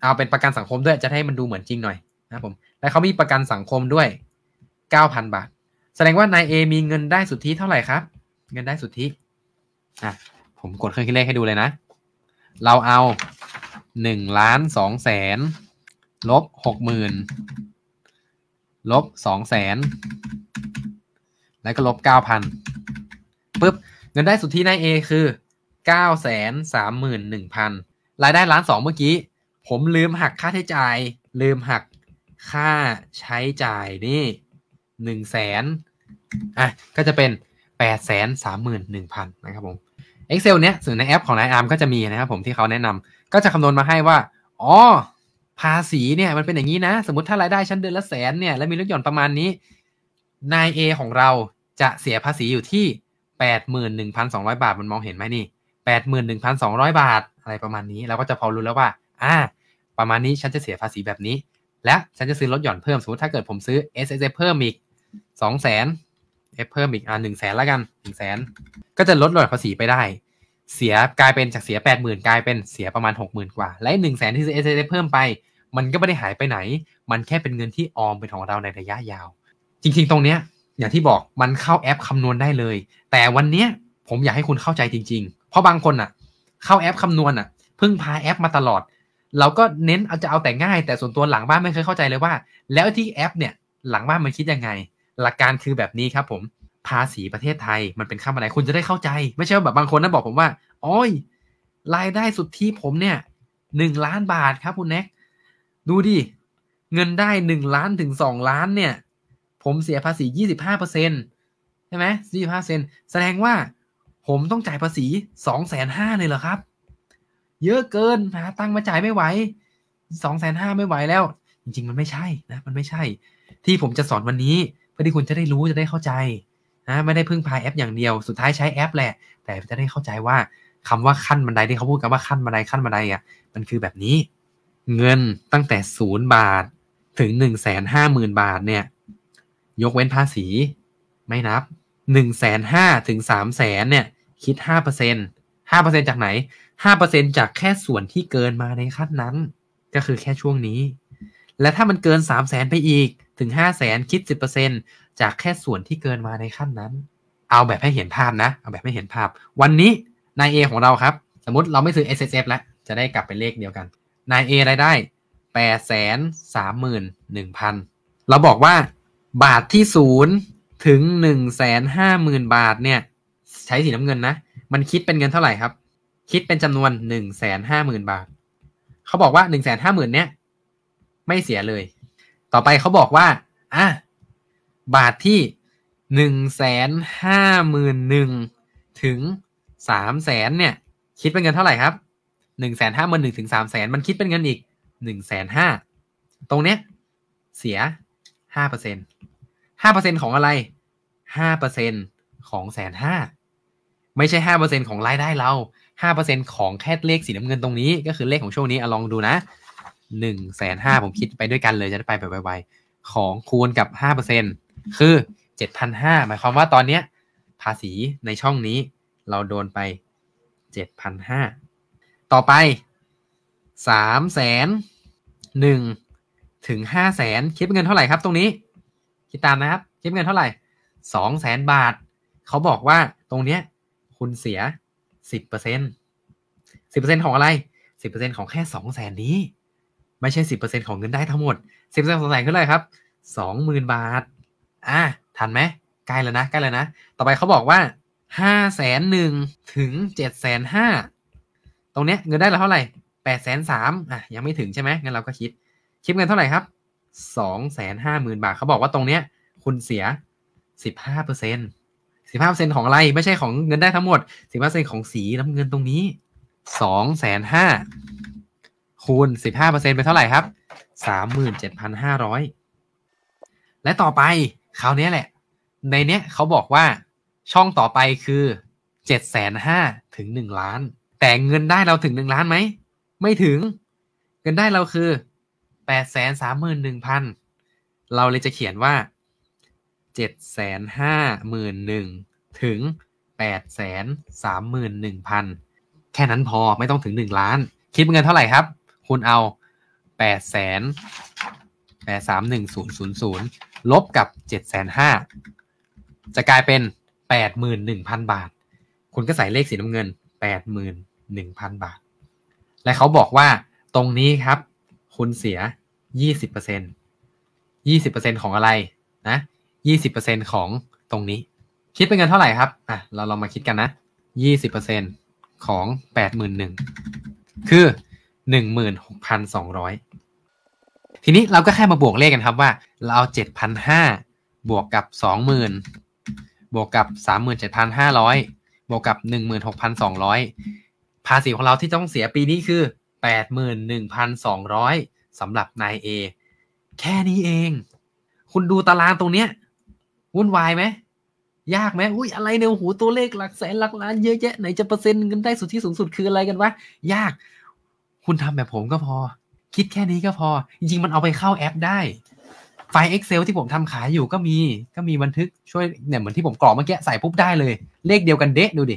เอาเป็นประกันสังคมด้วยจะให้มันดูเหมือนจริงหน่อยนะผมและเขามีประกันสังคมด้วย 9,000บาทแสดงว่านายเอมีเงินได้สุทธิเท่าไหร่ครับ เงินได้สุทธิอ่ะผมกดเครื่องคิดเลขให้ดูเลยนะ เราเอาหนึ่งล้านสองแสนลบหกหมื่นลบสองแสนแล้วก็ลบเก้าพันปุ๊บ เงินได้สุทธินายเอคือเก้าแสนสามหมื่นหนึ่งพันรายได้ล้านสองเมื่อกี้ ผมลืมหักค่าใช้จ่าย ลืมหักค่าใช้จ่ายนี่หนึ่งแสนอ่ะ ก็จะเป็นแปดแสนสามหมื่นหนึ่งพันนะครับผม Excel เนี้ยส่วนในแอปของนายอาร์มก็จะมีนะครับผมที่เขาแนะนำ ก็จะคำนวณมาให้ว่า อ๋อ ภาษีเนี่ย มันเป็นอย่างนี้นะ สมมติ ถ้ารายได้ชั้นเดือนละแสนเนี่ย แล้วมีลดหย่อนประมาณนี้นายเอของเราจะเสียภาษีอยู่ที่แปดหมื่นนึ่งพัสองร้อยบาท มันมองเห็นไหมนี่แปดหมื่นนึ่งพัสองร้อยบาท อะไรประมาณนี้เราก็จะพอรู้แล้วว่าอ่า ประมาณนี้ฉันจะเสียภาษีแบบนี้ และฉันจะซื้อลดหย่อนเพิ่มสมมติถ้าเกิดผมซื้อ S S เพิ่มอีกสองแสนเอฟเพิ่มอีกอ่าหนึ่งแสนละกันหนึ่งแสนก็จะลดหน่วยภาษีไปได้ เสียกลายเป็นจากเสียแปดหมื่นกลายเป็นเสียประมาณหกหมื่นกว่าและหนึ่งแสนที่เอสเพิ่มไป มันก็ไม่ได้หายไปไหน มันแค่เป็นเงินที่ออมเป็นของเราในระยะยาว จริง ๆ ตรงเนี้ยอย่างที่บอกมันเข้าแอปคำนวณได้เลย แต่วันเนี้ยผมอยากให้คุณเข้าใจจริง ๆ เพราะบางคนอ่ะเข้าแอปคำนวณอ่ะพึ่งพาแอปมาตลอด เราก็เน้นเอาจะเอาแต่ง่าย แต่ส่วนตัวหลังบ้านไม่เคยเข้าใจเลยว่า แล้วที่แอปเนี่ยหลังบ้านมันคิดยังไงหลักการคือแบบนี้ครับผมภาษีประเทศไทยมันเป็นค่าอะไรคุณจะได้เข้าใจ ไม่ใช่แบบบางคนนั้นบอกผมว่าโอ้ยรายได้สุดที่ผมเนี่ยหนึ่งล้านบาทครับคุณเน็กดูดิ เงินได้หนึ่งล้านถึงสองล้านเนี่ย ผมเสียภาษียี่สิบห้าเปอร์เซ็นใช่ไหมยี่สิบห้าเซนแสดงว่า ผมต้องจ่ายภาษีสองแสนห้าเลยเหรอครับ เยอะเกินหาตังมาจ่ายไม่ไหวสองแสนห้าไม่ไหวแล้ว จริงๆ มันไม่ใช่นะมันไม่ใช่ ที่ผมจะสอนวันนี้เพื่อที่คุณจะได้รู้จะได้เข้าใจนะไม่ได้พึ่งพาแอปอย่างเดียว สุดท้ายใช้แอปแหละแต่จะได้เข้าใจว่าคำว่าขั้นบันไดที่เขาพูดกันว่าขั้นบันไดขั้นบันไดอ่ะมันคือแบบนี้ เงินตั้งแต่ศูนย์บาทถึงหนึ่งแสนห้าหมื่นบาทเนี่ยยกเว้นภาษีไม่นับหนึ่งแสนห้าถึงสามแสนเนี่ย คิดห้าเปอร์เซ็นห้าเปอร์เซ็นจากไหนห้าเปอร์เซ็นจากแค่ส่วนที่เกินมาในขั้นนั้น ก็คือแค่ช่วงนี้ และถ้ามันเกินสามแสนไปอีกถึงห้าแสนคิดสิบเปอร์ซ็10%จากแค่ส่วนที่เกินมาในขั้นนั้น เอาแบบให้เห็น ภาพ นะ เอาแบบให้เห็นภาพ วันนี้นายเอของเราครับ สมมติเราไม่ซื้อ S S F แล้ว จะได้กลับ ไป เลขเดียวกัน นายเอรายได้แปดแสนสามหมื่นหนึ่งพันเราบอกว่า บาทที่ศูนย์ถึงหนึ่งแสนห้าหมื่นบาท เนี่ย ใช้ สี น้ำเงิน นะ มันคิดเป็นเงินเท่าไหร่ครับ คิดเป็นจำนวนหนึ่งแสนห้าหมื่นบาทเขาบอกว่าหนึ่งแสนห้าหมื่นเนี่ยไม่เสียเลยต่อไปเขาบอกว่า อ่ะ บาทที่หนึ่งแสนห้าหมื่นหนึ่งถึงสามแสนเนี่ย คิดเป็นเงินเท่าไหร่ครับหนึ่งแสนห้าหมื่นหนึ่งถึงสามแสน มันคิดเป็นเงินอีกหนึ่งแสนห้าตรงเนี้ยเสียห้าเปอร์เซ็นห้าเปอร์เซ็นของอะไรห้าเปอร์เซ็นของแสนห้าไม่ใช่ห้าเปอร์เซ็นของรายได้เราห้าเปอร์เซ็นของแค่เลขสีน้ำเงินตรงนี้ ก็คือเลขของช่วงนี้อลองดูนะหนึ่งแสนห้าผมคิดไปด้วยกันเลยจะได้ไปแบบไวๆของคูณกับห้าเปอร์เซ็นคือเจ็ดพันห้าหมายความว่าตอนเนี้ยภาษีในช่องนี้เราโดนไปเจ็ดพันห้าต่อไปสามแสนหนึ่งถึงห้าแสนคิดเป็นเงินเท่าไหร่ครับตรงนี้คิดตามนะครับคิดเป็นเงินเท่าไหร่สองแสนบาท เขาบอกว่าตรงเนี้ยคุณเสียสิบเปอร์เซ็นสิบเปอร์เซ็นของอะไรสิบเปอร์เซ็นของแค่สองแสนนี้ไม่ใช่สิบเปอร์เซ็นของเงินได้ทั้งหมดสิบเปอร์เซ็นต์ของแสนคืออะไรครับสองหมื่นบาท อ่ะทันไหมใกล้แล้วนะ ใกล้แล้วนะ ต่อไปเขาบอกว่าห้าแสนหนึ่งถึงเจ็ดแสนห้าตรงเนี้ยเงินได้เราเท่าไหร่แปดแสนสามอ่ะ ยังไม่ถึงใช่ไหมงั้นเราก็คิดคิดเงินเท่าไหร่ครับสองแสนห้าหมื่นบาทเขาบอกว่าตรงเนี้ยคุณเสียสิบห้าเปอร์เซ็นต์สิบห้าเปอร์เซ็นต์ของอะไรไม่ใช่ของเงินได้ทั้งหมดสิบห้าเปอร์เซ็นต์ของสีน้ำเงินตรงนี้สองแสนห้าคูณ15%เป็นเท่าไหร่ครับ 37,500 และต่อไปคราวนี้แหละในเนี้ยเขาบอกว่าช่องต่อไปคือ7,500ถึง 1 ล้านแต่เงินได้เราถึง 1 ล้านไหมไม่ถึงเงินได้เราคือ 831,000 เราเลยจะเขียนว่า 751,000ถึง 831,000 แค่นั้นพอไม่ต้องถึง 1 ล้านคิดเป็นเงินเท่าไหร่ครับคุณเอาแปดแสนแปดสามหนึ่งศูนย์ศูนย์ศูนย์ลบกับเจ็ดแสนห้าจะกลายเป็นแปดหมื่นหนึ่งพันบาท คุณก็ใส่เลขสีน้ำเงินแปดหมื่นหนึ่งพันบาท และเขาบอกว่าตรงนี้ครับคุณเสียยี่สิบเปอร์เซ็นยี่สิบเปอร์เซ็นของอะไรนะยี่สิบเปอร์เซ็นของตรงนี้ คิดเป็นเงินเท่าไหร่ครับ อ่ะ เราลองมาคิดกันนะยี่สิบเปอร์เซ็นของแปดหมื่นหนึ่งคือหนึ่งหมื่นหกพันสองร้อยทีนี้เราก็แค่มาบวกเลขกันครับว่าเราเอาเจ็ดพันห้าบวกกับสองหมื่นบวกกับสามหมื่นเจ็ดพันห้าร้อยบวกกับหนึ่งหมื่นหกพันสองร้อยภาษีของเราที่ต้องเสียปีนี้คือแปดหมื่นหนึ่งพันสองร้อยสำหรับนายเอแค่นี้เอง คุณดูตารางตรงเนี้ยวุ่นวายไหมยากไหมอุ้ยอะไรเนี่ยโอ้โหตัวเลขหลักแสนหลักล้านเยอะแยะ ไหนจะเปอร์เซ็นต์เงินได้สุดที่สูงสุดคืออะไรกันวะ ยากคุณทำแบบผมก็พอ คิดแค่นี้ก็พอ จริงๆ มันเอาไปเข้าแอปได้ ไฟล์ Excel ที่ผมทำขายอยู่ก็มีก็มีบันทึกช่วยเนี่ยเหมือนที่ผมกรอกเมื่อกี้ใส่ปุ๊บได้เลย เลขเดียวกันเดะดูดิ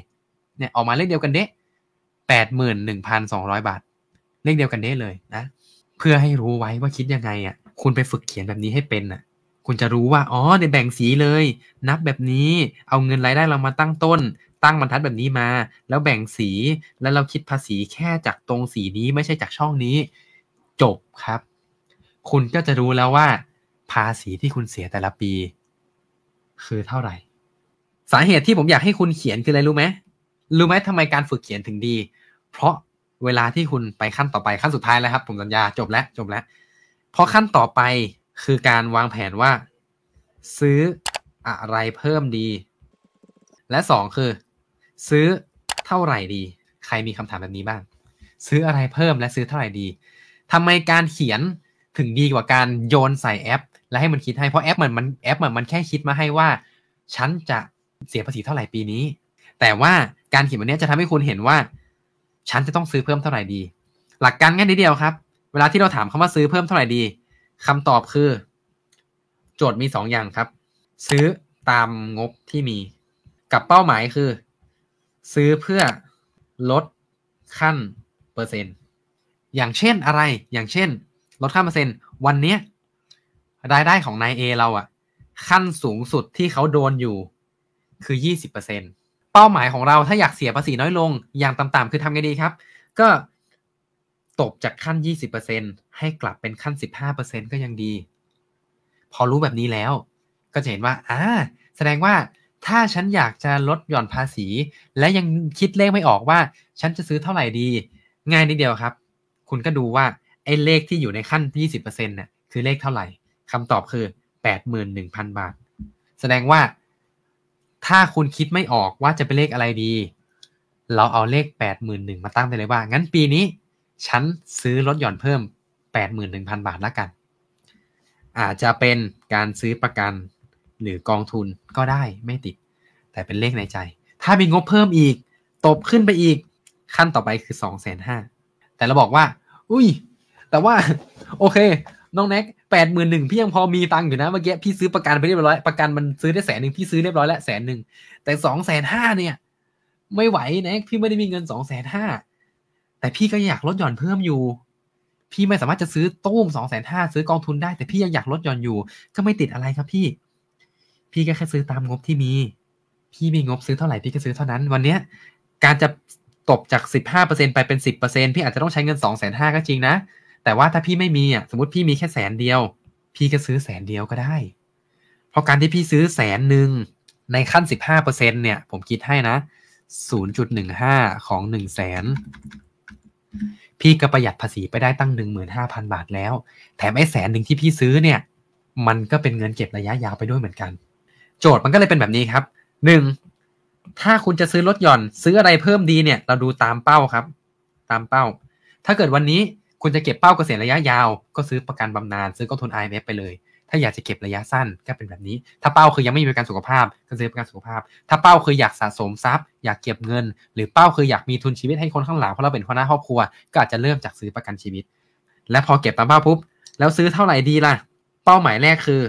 เนี่ยออกมาเลขเดียวกันเดะแปดหมื่นหนึ่งพันสองร้อยบาท เลขเดียวกันเดะเลยนะ เพื่อให้รู้ไว้ว่าคิดยังไงอ่ะ คุณไปฝึกเขียนแบบนี้ให้เป็นอ่ะ คุณจะรู้ว่าอ๋อเดี๋ยวแบ่งสีเลย นับแบบนี้เอาเงินรายได้เรามาตั้งต้นตั้งบรรทัดแบบนี้มาแล้วแบ่งสีแล้วเราคิดภาษีแค่จากตรงสีนี้ไม่ใช่จากช่องนี้ จบครับ คุณก็จะรู้แล้วว่าภาษีที่คุณเสียแต่ละปี คือเท่าไหร่ สาเหตุที่ผมอยากให้คุณเขียนคืออะไร รู้ไหมรู้ไหมทำไมการฝึกเขียนถึงดี เพราะเวลาที่คุณไปขั้นต่อไปขั้นสุดท้ายแล้วครับ ผมสัญญาจบแล้วจบแล้วเพราะขั้นต่อไปคือการวางแผนว่า ซื้ออะไรเพิ่มดี และสองคือซื้อเท่าไหร่ดี ใครมีคำถามแบบนี้บ้าง ซื้ออะไรเพิ่มและซื้อเท่าไหร่ดี ทำไมการเขียนถึงดีกว่าการโยนใส่แอป และให้มันคิดให้เพราะแอปมันมันแอปมันมันแค่คิดมาให้ว่า ฉันจะเสียภาษีเท่าไหร่ปีนี้ แต่ว่าการเขียนแบบนี้จะทำให้คุณเห็นว่า ฉันจะต้องซื้อเพิ่มเท่าไหร่ดี หลักการง่ายนิดเดียวครับ เวลาที่เราถามคำว่าซื้อเพิ่มเท่าไหร่ดี คำตอบคือ โจทย์มี2ออย่างครับซื้อตามงบที่มี กับเป้าหมายคือซื้อเพื่อลดขั้นเปอร์เซ็นต์ อย่างเช่นอะไร อย่างเช่น ลดขั้นเปอร์เซ็นต์ วันเนี้ยรายได้ของนายเอเราอะขั้นสูงสุดที่เขาโดน อยู่คือยี่สิบเปอร์เซ็นเป้าหมายของเราถ้าอยากเสียภาษีน้อยลงอย่างต่ำๆคือทำไงดีครับ ก็ตกจากขั้น20%ให้กลับเป็นขั้น15%ก็ยังดี พอรู้แบบนี้แล้ว ก็จะเห็นว่าอ่าแสดงว่าถ้าฉันอยากจะลดหย่อนภาษี และยังคิดเลขไม่ออกว่า ฉันจะซื้อเท่าไหร่ดี ง่ายนิดเดียวครับ คุณก็ดูว่าไอ้เลขที่อยู่ในขั้น20%เนี่ยคือเลขเท่าไหร่คำตอบคือ 81,000 บาท แสดงว่า ถ้าคุณคิดไม่ออกว่าจะเป็นเลขอะไรดี เราเอาเลข 81,000 มาตั้งไปเลยว่า งั้นปีนี้ ฉันซื้อลดหย่อนเพิ่ม 81,000 บาทละกัน อาจจะเป็นการซื้อประกันหรือกองทุนก็ได้ไม่ติด แต่เป็นเลขในใจ ถ้ามีงบเพิ่มอีก ตบขึ้นไปอีก ขั้นต่อไปคือสองแสนห้าแต่เราบอกว่า อุ้ย แต่ว่า โอเค น้องแน็กแปดหมื่นหนึ่งพี่ยังพอมีตังค์อยู่นะ เมื่อกี้พี่ซื้อประกันไปเรียบร้อยประกันมันซื้อได้แสนหนึ่งพี่ซื้อเรียบร้อยแล้วแสนหนึ่งแต่สองแสนห้าเนี่ยไม่ไหวน็กพี่ไม่ได้มีเงินสองแสนห้าแต่พี่ก็อยากลดหย่อนเพิ่มอยู่ พี่ไม่สามารถจะซื้อตู้มสองแสนห้าซื้อกองทุนได้ แต่พี่ยังอยากลดหย่อนอยู่ก็ไม่ติดอะไรครับพี่พี่ก็แค่ซื้อตามงบที่มี พี่มีงบซื้อเท่าไหร่พี่ก็ซื้อเท่านั้น วันเนี้ยการจะตบจาก 15%ไปเป็น10%พี่อาจจะต้องใช้เงิน2น0 0าก็จริงนะ แต่ว่าถ้าพี่ไม่มีอ่ะสมมติพี่มีแค่แสนเดียว พี่ก็ซื้อแสนเดียวก็ได้ เพราะการที่พี่ซื้อแสนหนึ่งในขั้น 15%เนี่ยผมคิดให้นะ 0.15 ของ1นึ่งแสนพี่ก็ประหยัดภาษีไปได้ตั้ง 15,000 บาทแล้วแถมไอ้แสนหนึ่งที่พี่ซื้อเนี่ย มันก็เป็นเงินเก็บระยะยาวไปด้วยเหมือนกันโจทย์มันก็เลยเป็นแบบนี้ครับหนึ่งถ้าคุณจะซื้อรถหย่อนซื้ออะไรเพิ่มดีเนี่ยเราดูตามเป้าครับตามเป้า ถ้าเกิดวันนี้คุณจะเก็บเป้าเกษียณระยะยาวก็ซื้อประกันบำนาญซื้อกองทุน IMF ไปเลย ถ้าอยากจะเก็บระยะสั้นก็เป็นแบบนี้ ถ้าเป้าคือยังไม่มีประกันสุขภาพก็ซื้อประกันสุขภาพ ถ้าเป้าคืออยากสะสมทรัพย์อยากเก็บเงิน หรือเป้าคืออยากมีทุนชีวิตให้คนข้างหลังเพราะเราเป็นคนหน้าครอบครัว ก็อาจจะเริ่มจากซื้อประกันชีวิต และพอเก็บตามเป้าปุ๊บแล้วซื้อเท่าไหร่ดีล่ะเป้าหมายแรกคือ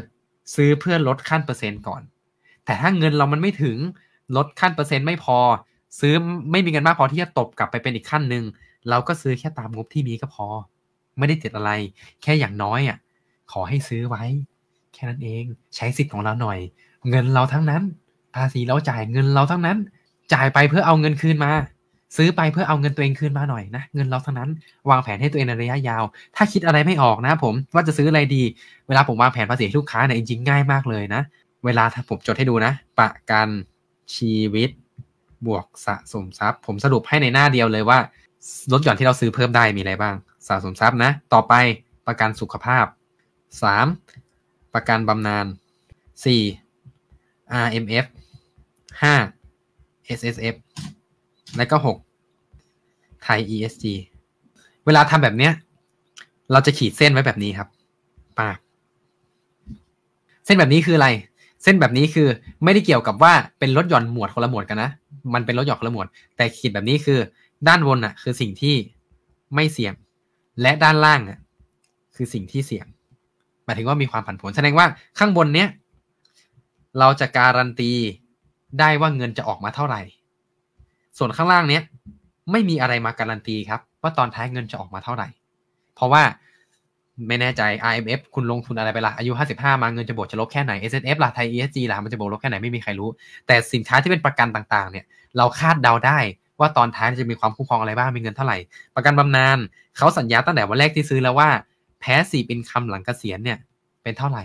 ซื้อเพื่อลดขั้นเปอร์เซ็นต์ก่อนแต่ถ้าเงินเรามันไม่ถึงลดขั้นเปอร์เซ็นต์ไม่พอ ซื้อไม่มีเงินมากพอที่จะตบกลับไปเป็นอีกขั้นหนึ่งเราก็ซื้อแค่ตามงบที่มีก็พอ ไม่ได้เจดอะไร แค่อย่างน้อยอ่ะขอให้ซื้อไว้ แค่นั้นเองใช้สิทธิ์ของเราหน่อย เงินเราทั้งนั้นภาษีเราจ่ายเงินเราทั้งนั้น จ่ายไปเพื่อเอาเงินคืนมา ซื้อไปเพื่อเอาเงินตัวเองคืนมาหน่อยนะ เงินเราทั้งนั้น วางแผนให้ตัวเองในระยะยาว ถ้าคิดอะไรไม่ออกนะผมว่าจะซื้ออะไรดี เวลาผมวางแผนภาษีลูกค้าเนี่ยจริงๆง่ายมากเลยนะเวลาถ้าผมจดให้ดูนะ ประกันชีวิต บวกสะสมทรัพย์ ผมสรุปให้ในหน้าเดียวเลยว่าลดหย่อนที่เราซื้อเพิ่มได้มีอะไรบ้าง สะสมทรัพย์นะ ต่อไปประกันสุขภาพ 3. ประกันบำนาญ 4. RMF 5. SSF และก็6ไทย ESG เวลาทำแบบเนี้ย เราจะขีดเส้นไว้แบบนี้ครับปาเส้นแบบนี้คืออะไรเส้นแบบนี้คือไม่ได้เกี่ยวกับว่าเป็นรถหย่อนหมวดคนละหมวดกันนะ มันเป็นรถหย่อนคนละหมวด แต่ขีดแบบนี้คือด้านบนอ่ะคือสิ่งที่ไม่เสี่ยง และด้านล่างอ่ะคือสิ่งที่เสี่ยงหมายถึงว่ามีความผันผวน แสดงว่าข้างบนเนี้ยเราจะการันตีได้ว่าเงินจะออกมาเท่าไหร่ ส่วนข้างล่างเนี้ยไม่มีอะไรมาการันตีครับว่าตอนท้ายเงินจะออกมาเท่าไหร่ เพราะว่าไม่แน่ใจ IMF คุณลงทุนอะไรไปละอายุ 55 มาเงินจะบวกจะลบแค่ไหน S F ล่ะไทย E S G ล่ะ มันจะบวกลบแค่ไหน ไม่มีใครรู้ แต่สินค้าที่เป็นประกันต่างๆ เนี่ยเราคาดเดาได้ว่าตอนท้ายจะมีความคุ้มครองอะไรบ้าง มีเงินเท่าไหร่ ประกันบำนาญเขาสัญญาตั้งแต่วันแรกที่ซื้อแล้วว่า แพ้สี่เป็นคำหลังเกษียณเนี่ยเป็นเท่าไหร่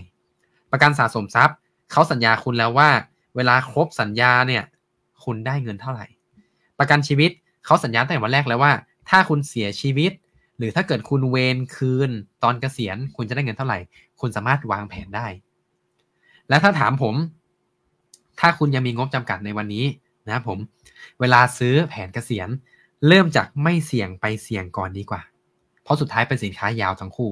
ประกันสะสมทรัพย์เขาสัญญาคุณแล้วว่า เวลาครบสัญญาเนี่ยคุณได้เงินเท่าไหร่ประกันชีวิตเขาสัญญาตั้งแต่วันแรกแล้วว่า ถ้าคุณเสียชีวิตรือถ้าเกิดคุณเวนคืนตอนเกษียณคุณจะได้เงินเท่าไหร่ คุณสามารถวางแผนได้ และถ้าถามผม ถ้าคุณยังมีงบจำกัดในวันนี้นะครับผมเวลาซื้อแผนเกษียณเริ่มจากไม่เสี่ยงไปเสี่ยงก่อนดีกว่า เพราะสุดท้ายเป็นสินค้ายาวทั้งคู่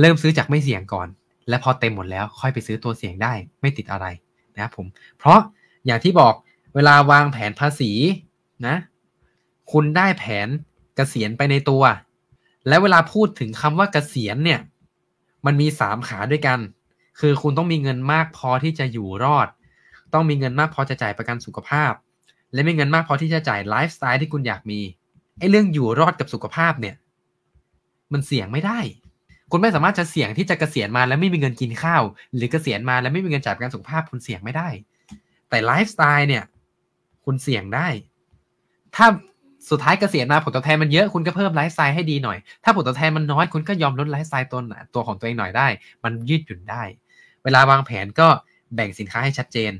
เริ่มซื้อจากไม่เสี่ยงก่อน และพอเต็มหมดแล้ว ค่อยไปซื้อตัวเสี่ยงได้ ไม่ติดอะไรนะครับผมเพราะอย่างที่บอกเวลาวางแผนภาษีนะ คุณได้แผนเกษียณไปในตัวและเวลาพูดถึงคำว่าเกษียณเนี่ยมันมีสามขาด้วยกัน คือคุณต้องมีเงินมากพอที่จะอยู่รอด ต้องมีเงินมากพอจะจ่ายประกันสุขภาพและมีเงินมากพอที่จะจ่ายไลฟ์สไตล์ที่คุณอยากมีไอ้เรื่องอยู่รอดกับสุขภาพเนี่ย มันเสี่ยงไม่ได้ คุณไม่สามารถจะเสี่ยงที่จะเกษียณมาแล้วไม่มีเงินกินข้าวหรือเกษียณมาแล้วไม่มีเงินจ่ายประกันสุขภาพ คุณเสี่ยงไม่ได้ แต่ไลฟ์สไตล์เนี่ย คุณเสี่ยงได้ ถ้าสุดท้ายเกษียณมาผลตอบแทนมันเยอะคุณก็เพิ่มไลฟ์สไตล์ให้ดีหน่อย ถ้าผลตอบแทนมันน้อยคุณก็ยอมลดไลฟ์สไตล์ตัวตัวของตัวเองหน่อยได้ มันยืดหยุ่นได้ เวลาวางแผนก็แบ่งสินค้าให้ชัดเจน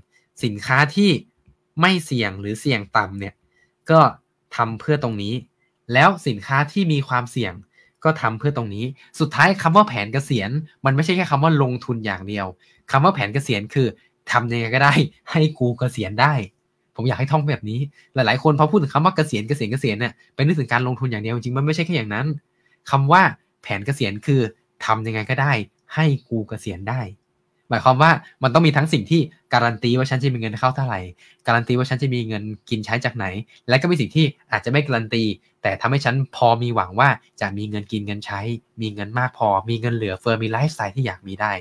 สินค้าที่ไม่เสี่ยงหรือเสี่ยงต่ำเนี่ยก็ทำเพื่อตรงนี้แล้วสินค้าที่มีความเสี่ยงก็ทำเพื่อตรงนี้ สุดท้ายคำว่าแผนเกษียณมันไม่ใช่แค่คำว่าลงทุนอย่างเดียว คำว่าแผนเกษียณคือทำยังไงก็ได้ ให้กูเกษียณได้ผมอยากให้ท่องแบบนี้ หลายๆ คนพอพูดถึงคำว่าเกษียณ เกษียณ เกษียณเนี่ยไปนึกถึงการลงทุนอย่างเดียวจริงมันไม่ใช่แค่อย่างนั้น คำว่าแผนเกษียณคือทำยังไงก็ได้ให้กูเกษียณได้ หมายความว่ามันต้องมีทั้งสิ่งที่การันตีว่าฉันจะมีเงินเข้าเท่าไหร่ การันตีว่าฉันจะมีเงินกินใช้จากไหน และก็มีสิ่งที่อาจจะไม่การันตี แต่ทำให้ฉันพอมีหวังว่าจะมีเงินกินเงินใช้ มีเงินมากพอ มีเงินเหลือเฟือ มีไลฟ์สไตล์ที่อยากมีได้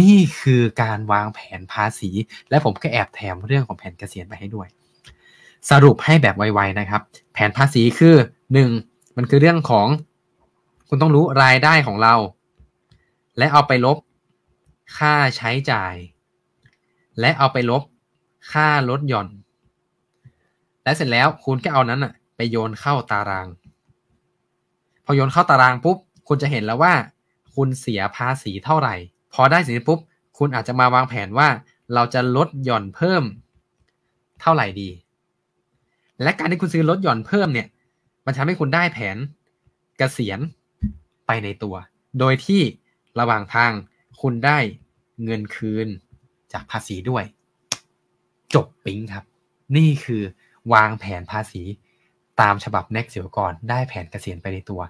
นี่คือการวางแผนภาษี และผมก็แอบแถมเรื่องของแผนเกษียณไปให้ด้วย สรุปให้แบบไวๆนะครับ แผนภาษีคือ 1. มันคือเรื่องของคุณต้องรู้รายได้ของเรา และเอาไปลบค่าใช้จ่าย และเอาไปลบค่าลดหย่อน และเสร็จแล้วคุณก็เอานั้นอะไปโยนเข้าตาราง พอโยนเข้าตารางปุ๊บคุณจะเห็นแล้วว่า คุณเสียภาษีเท่าไหร่พอได้สินปุ๊บ คุณอาจจะมาวางแผนว่าเราจะลดหย่อนเพิ่ม เท่าไหร่ดี และการที่คุณซื้อลดหย่อนเพิ่มเนี่ยมันทำให้คุณได้แผนกเกษียณไปในตัว โดยที่ระหว่างทางคุณได้เงินคืนจากภาษีด้วย จบปิ๊งครับ นี่คือวางแผนภาษี ตามฉบับแน็กเสียวก่อน ได้แผนเกษียณไปในตัว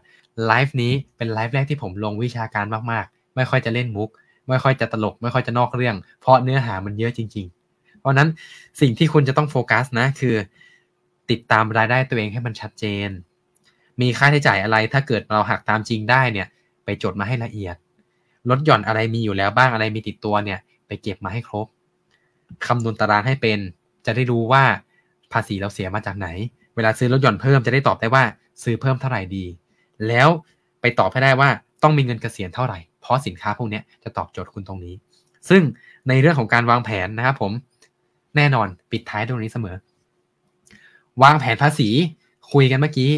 ไลฟ์นี้เป็นไลฟ์แรกที่ผมลงวิชาการมากๆไม่ค่อยจะเล่นมุกไม่ค่อยจะตลกไม่ค่อยจะนอกเรื่อง เพราะเนื้อหามันเยอะจริง ๆ เพราะนั้นสิ่งที่คุณจะต้องโฟกัสนะ คือ ติดตามรายได้ตัวเองให้มันชัดเจน มีค่าใช้จ่ายอะไรถ้าเกิดเราหักตามจริงได้เนี่ยไปจดมาให้ละเอียด ลดหย่อนอะไรมีอยู่แล้วบ้างอะไรมีติดตัวเนี่ยไปเก็บมาให้ครบ คำนวณตารางให้เป็นจะได้รู้ว่าภาษีเราเสียมาจากไหน เวลาซื้อลดหย่อนเพิ่มจะได้ตอบได้ว่าซื้อเพิ่มเท่าไหร่ดี แล้วไปตอบให้ได้ว่าต้องมีเงินเกษียณเท่าไหร่เพราะสินค้าพวกนี้จะตอบโจทย์คุณตรงนี้ ซึ่งในเรื่องของการวางแผนนะครับผม แน่นอนปิดท้ายตรงนี้เสมอ วางแผนภาษี คุยกันเมื่อกี้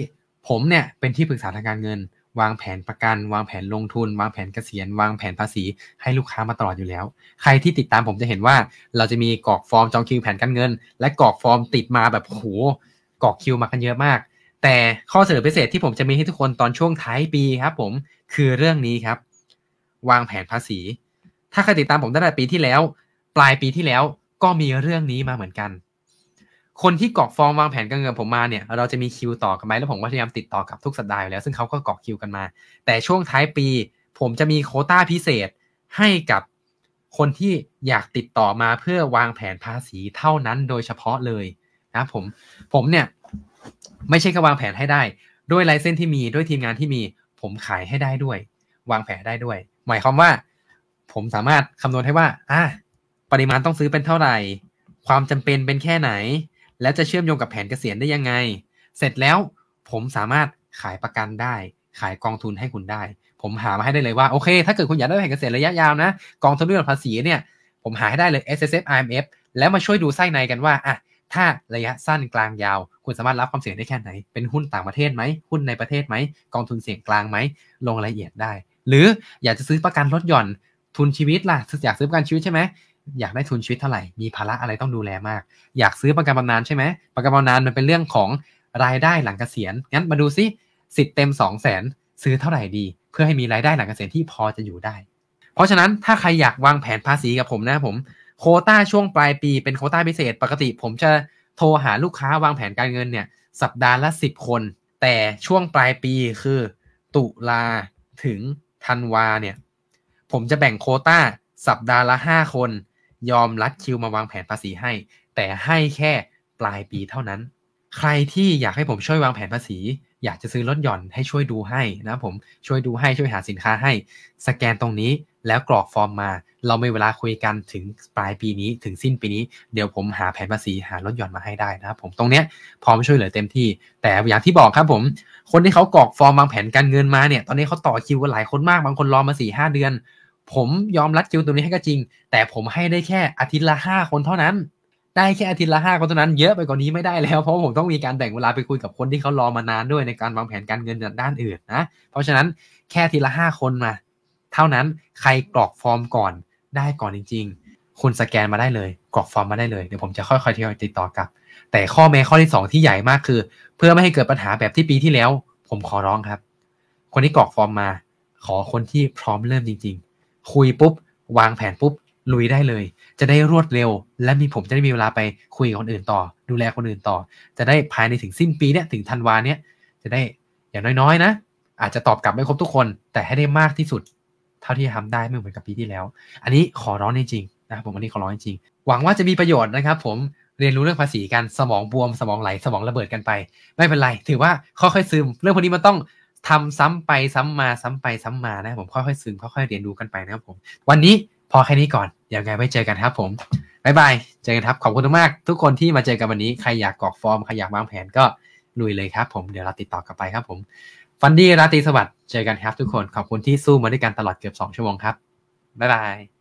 ผมเนี่ยเป็นที่ปรึกษาทางการเงิน วางแผนประกัน วางแผนลงทุน วางแผนเกษียณ วางแผนภาษีให้ลูกค้ามาตลอดอยู่แล้ว ใครที่ติดตามผมจะเห็นว่า เราจะมีกรอกฟอร์มจองคิวแผนการเงิน และกรอกฟอร์มติดมาแบบโหกรอกคิวมากันเยอะมาก แต่ข้อเสนอพิเศษที่ผมจะมีให้ทุกคนตอนช่วงท้ายปีครับ ผม คือเรื่องนี้ครับวางแผนภาษี ถ้าใครติดตามผมตั้งแต่ปีที่แล้ว ปลายปีที่แล้ว ก็มีเรื่องนี้มาเหมือนกัน คนที่กรอกฟอร์มวางแผนการเงินผมมาเนี่ย เราจะมีคิวต่อกันไหมแล้วผมก็พยายามติดต่อกับทุกสัปดาห์อยู่แล้ว ซึ่งเขาก็กรอกคิวกันมา แต่ช่วงท้ายปี ผมจะมีโคต้าพิเศษให้กับคนที่อยากติดต่อมาเพื่อวางแผนภาษีเท่านั้นโดยเฉพาะเลยนะผม ผมเนี่ย ไม่ใช่แค่วางแผนให้ได้ ด้วยลายเส้นที่มี ด้วยทีมงานที่มี ผมขายให้ได้ด้วย วางแผนได้ด้วยหมายความว่าผมสามารถคำนวณให้ว่าอ่ะปริมาณต้องซื้อเป็นเท่าไหร่ ความจำเป็นเป็นแค่ไหน และจะเชื่อมโยงกับแผนเกษียณได้ยังไง เสร็จแล้วผมสามารถขายประกันได้ ขายกองทุนให้คุณได้ ผมหามาให้ได้เลยว่าโอเค ถ้าเกิดคุณอยากได้แผนเกษียณระยะยาวนะกองทุนเรื่องภาษีเนี่ย ผมหาให้ได้เลย S S F I M F แล้วมาช่วยดูไส้ในกันว่าอ่ะถ้าระยะสั้นกลางยาว คุณสามารถรับความเสี่ยงได้แค่ไหน เป็นหุ้นต่างประเทศไหมหุ้นในประเทศไหมกองทุนเสี่ยงกลางไหมลงรายละเอียดได้หรืออยากจะซื้อประกันรถยนต์ทุนชีวิตล่ะ อยากซื้อประกันชีวิต ใช่ไหม อยากได้ทุนชีวิตเท่าไหร่ มีภาระอะไรต้องดูแลมาก อยากซื้อประกันบำนาญใช่ไหม ประกันบำนาญมันเป็นเรื่องของรายได้หลังเกษียณ งั้นมาดูซิสิทธิ์เต็ม 2 0 0แสนซื้อเท่าไหร่ดี เพื่อให้มีรายได้หลังเกษียณที่พอจะอยู่ได้ เพราะฉะนั้นถ้าใครอยากวางแผนภาษีกับผมนะผมโคต้าช่วงปลายปีเป็นโคต้าพิเศษ ปกติผมจะโทรหาลูกค้าวางแผนการเงินเนี่ยสัปดาห์ละ10คน แต่ช่วงปลายปีคือ ตุลาถึงธันวาเนี่ยผมจะแบ่งโคต้าสัปดาห์ละห้าคน ยอมรัดคิวมาวางแผนภาษีให้ แต่ให้แค่ปลายปีเท่านั้น ใครที่อยากให้ผมช่วยวางแผนภาษี อยากจะซื้อรถหย่อนให้ช่วยดูให้นะผมช่วยดูให้ช่วยหาสินค้าให้ สแกนตรงนี้แล้วกรอกฟอร์มมา เราไม่เวลาคุยกันถึงปลายปีนี้ถึงสิ้นปีนี้ เดี๋ยวผมหาแผนภาษีหารถหย่อนมาให้ได้นะครับผมตรงเนี้ยพร้อมช่วยเหลือเต็มที่แต่อย่างที่บอกครับ ผมคนที่เขากรอกฟอร์มวางแผนการเงินมาเนี่ย ตอนนี้เขาต่อคิวกันหลายคนมาก บางคนรอมาสี่ห้าเดือน ผมยอมรัดคิวตัวนี้ให้ก็จริง แต่ผมให้ได้แค่อาทิตย์ละห้าคนเท่านั้น ได้แค่อาทิตย์ละห้าคนเท่านั้น เยอะไปกว่านี้ไม่ได้แล้วเพราะผมต้องมีการแบ่งเวลาไปคุยกับคนที่เขารอมานานด้วยในการวางแผนการเงินด้านอื่นนะ เพราะฉะนั้นแค่อาทิตย์ละห้าคนมา เท่านั้น ใครกรอกฟอร์มก่อนได้ก่อนจริง ๆ คุณสแกนมาได้เลย กรอกฟอร์มมาได้เลย เดี๋ยวผมจะค่อยๆทยอยติดต่อกลับ แต่ข้อแม้ข้อที่ 2 ที่ใหญ่มากคือเพื่อไม่ให้เกิดปัญหาแบบที่ปีที่แล้ว ผมขอร้องครับ คนที่กรอกฟอร์มมา ขอคนที่พร้อมเริ่มจริง ๆ คุยปุ๊บวางแผนปุ๊บลุยได้เลย จะได้รวดเร็ว และมีผมจะได้มีเวลาไปคุยกับคนอื่นต่อ ดูแลคนอื่นต่อ จะได้ภายในถึงสิ้นปีเนี้ยถึงธันวาเนี้ยจะได้อย่างน้อยๆ นะ อาจจะตอบกลับไม่ครบทุกคน แต่ให้ได้มากที่สุด เท่าที่ทำได้ไม่เหมือนกับปีที่แล้ว อันนี้ขอร้องจริงๆนะผมอันนี้ขอร้องจริงหวังว่าจะมีประโยชน์นะครับ ผมเรียนรู้เรื่องภาษีกัน สมองบวมสมองไหลสมองระเบิดกันไป ไม่เป็นไร ถือว่าค่อยๆซึมเรื่องพวกนี้มันต้องทำซ้ำไปซ้ำมาซ้ำไป ซ้ำมานะผม ค่อยๆซึมค่อยๆเรียนรู้กันไปนะครับผมวันนี้พอแค่นี้ก่อนอย่างไงไว้เจอกันครับ ผมบายบายเจอกันครับขอบคุณมาก ทุกคนที่มาเจอกันวันนี้ใครอยากกรอกฟอร์มใครอยากวางแผนก็ลุยเลยครับ ผมเดี๋ยวเราติดต่อกลับไปครับผมฟันดี้ราตรีสวัสดิ์เจอกันครับ ทุกคนขอบคุณที่สู้มาด้วยกันตลอดเกือบ2ชั่วโมงครับบ๊ายบาย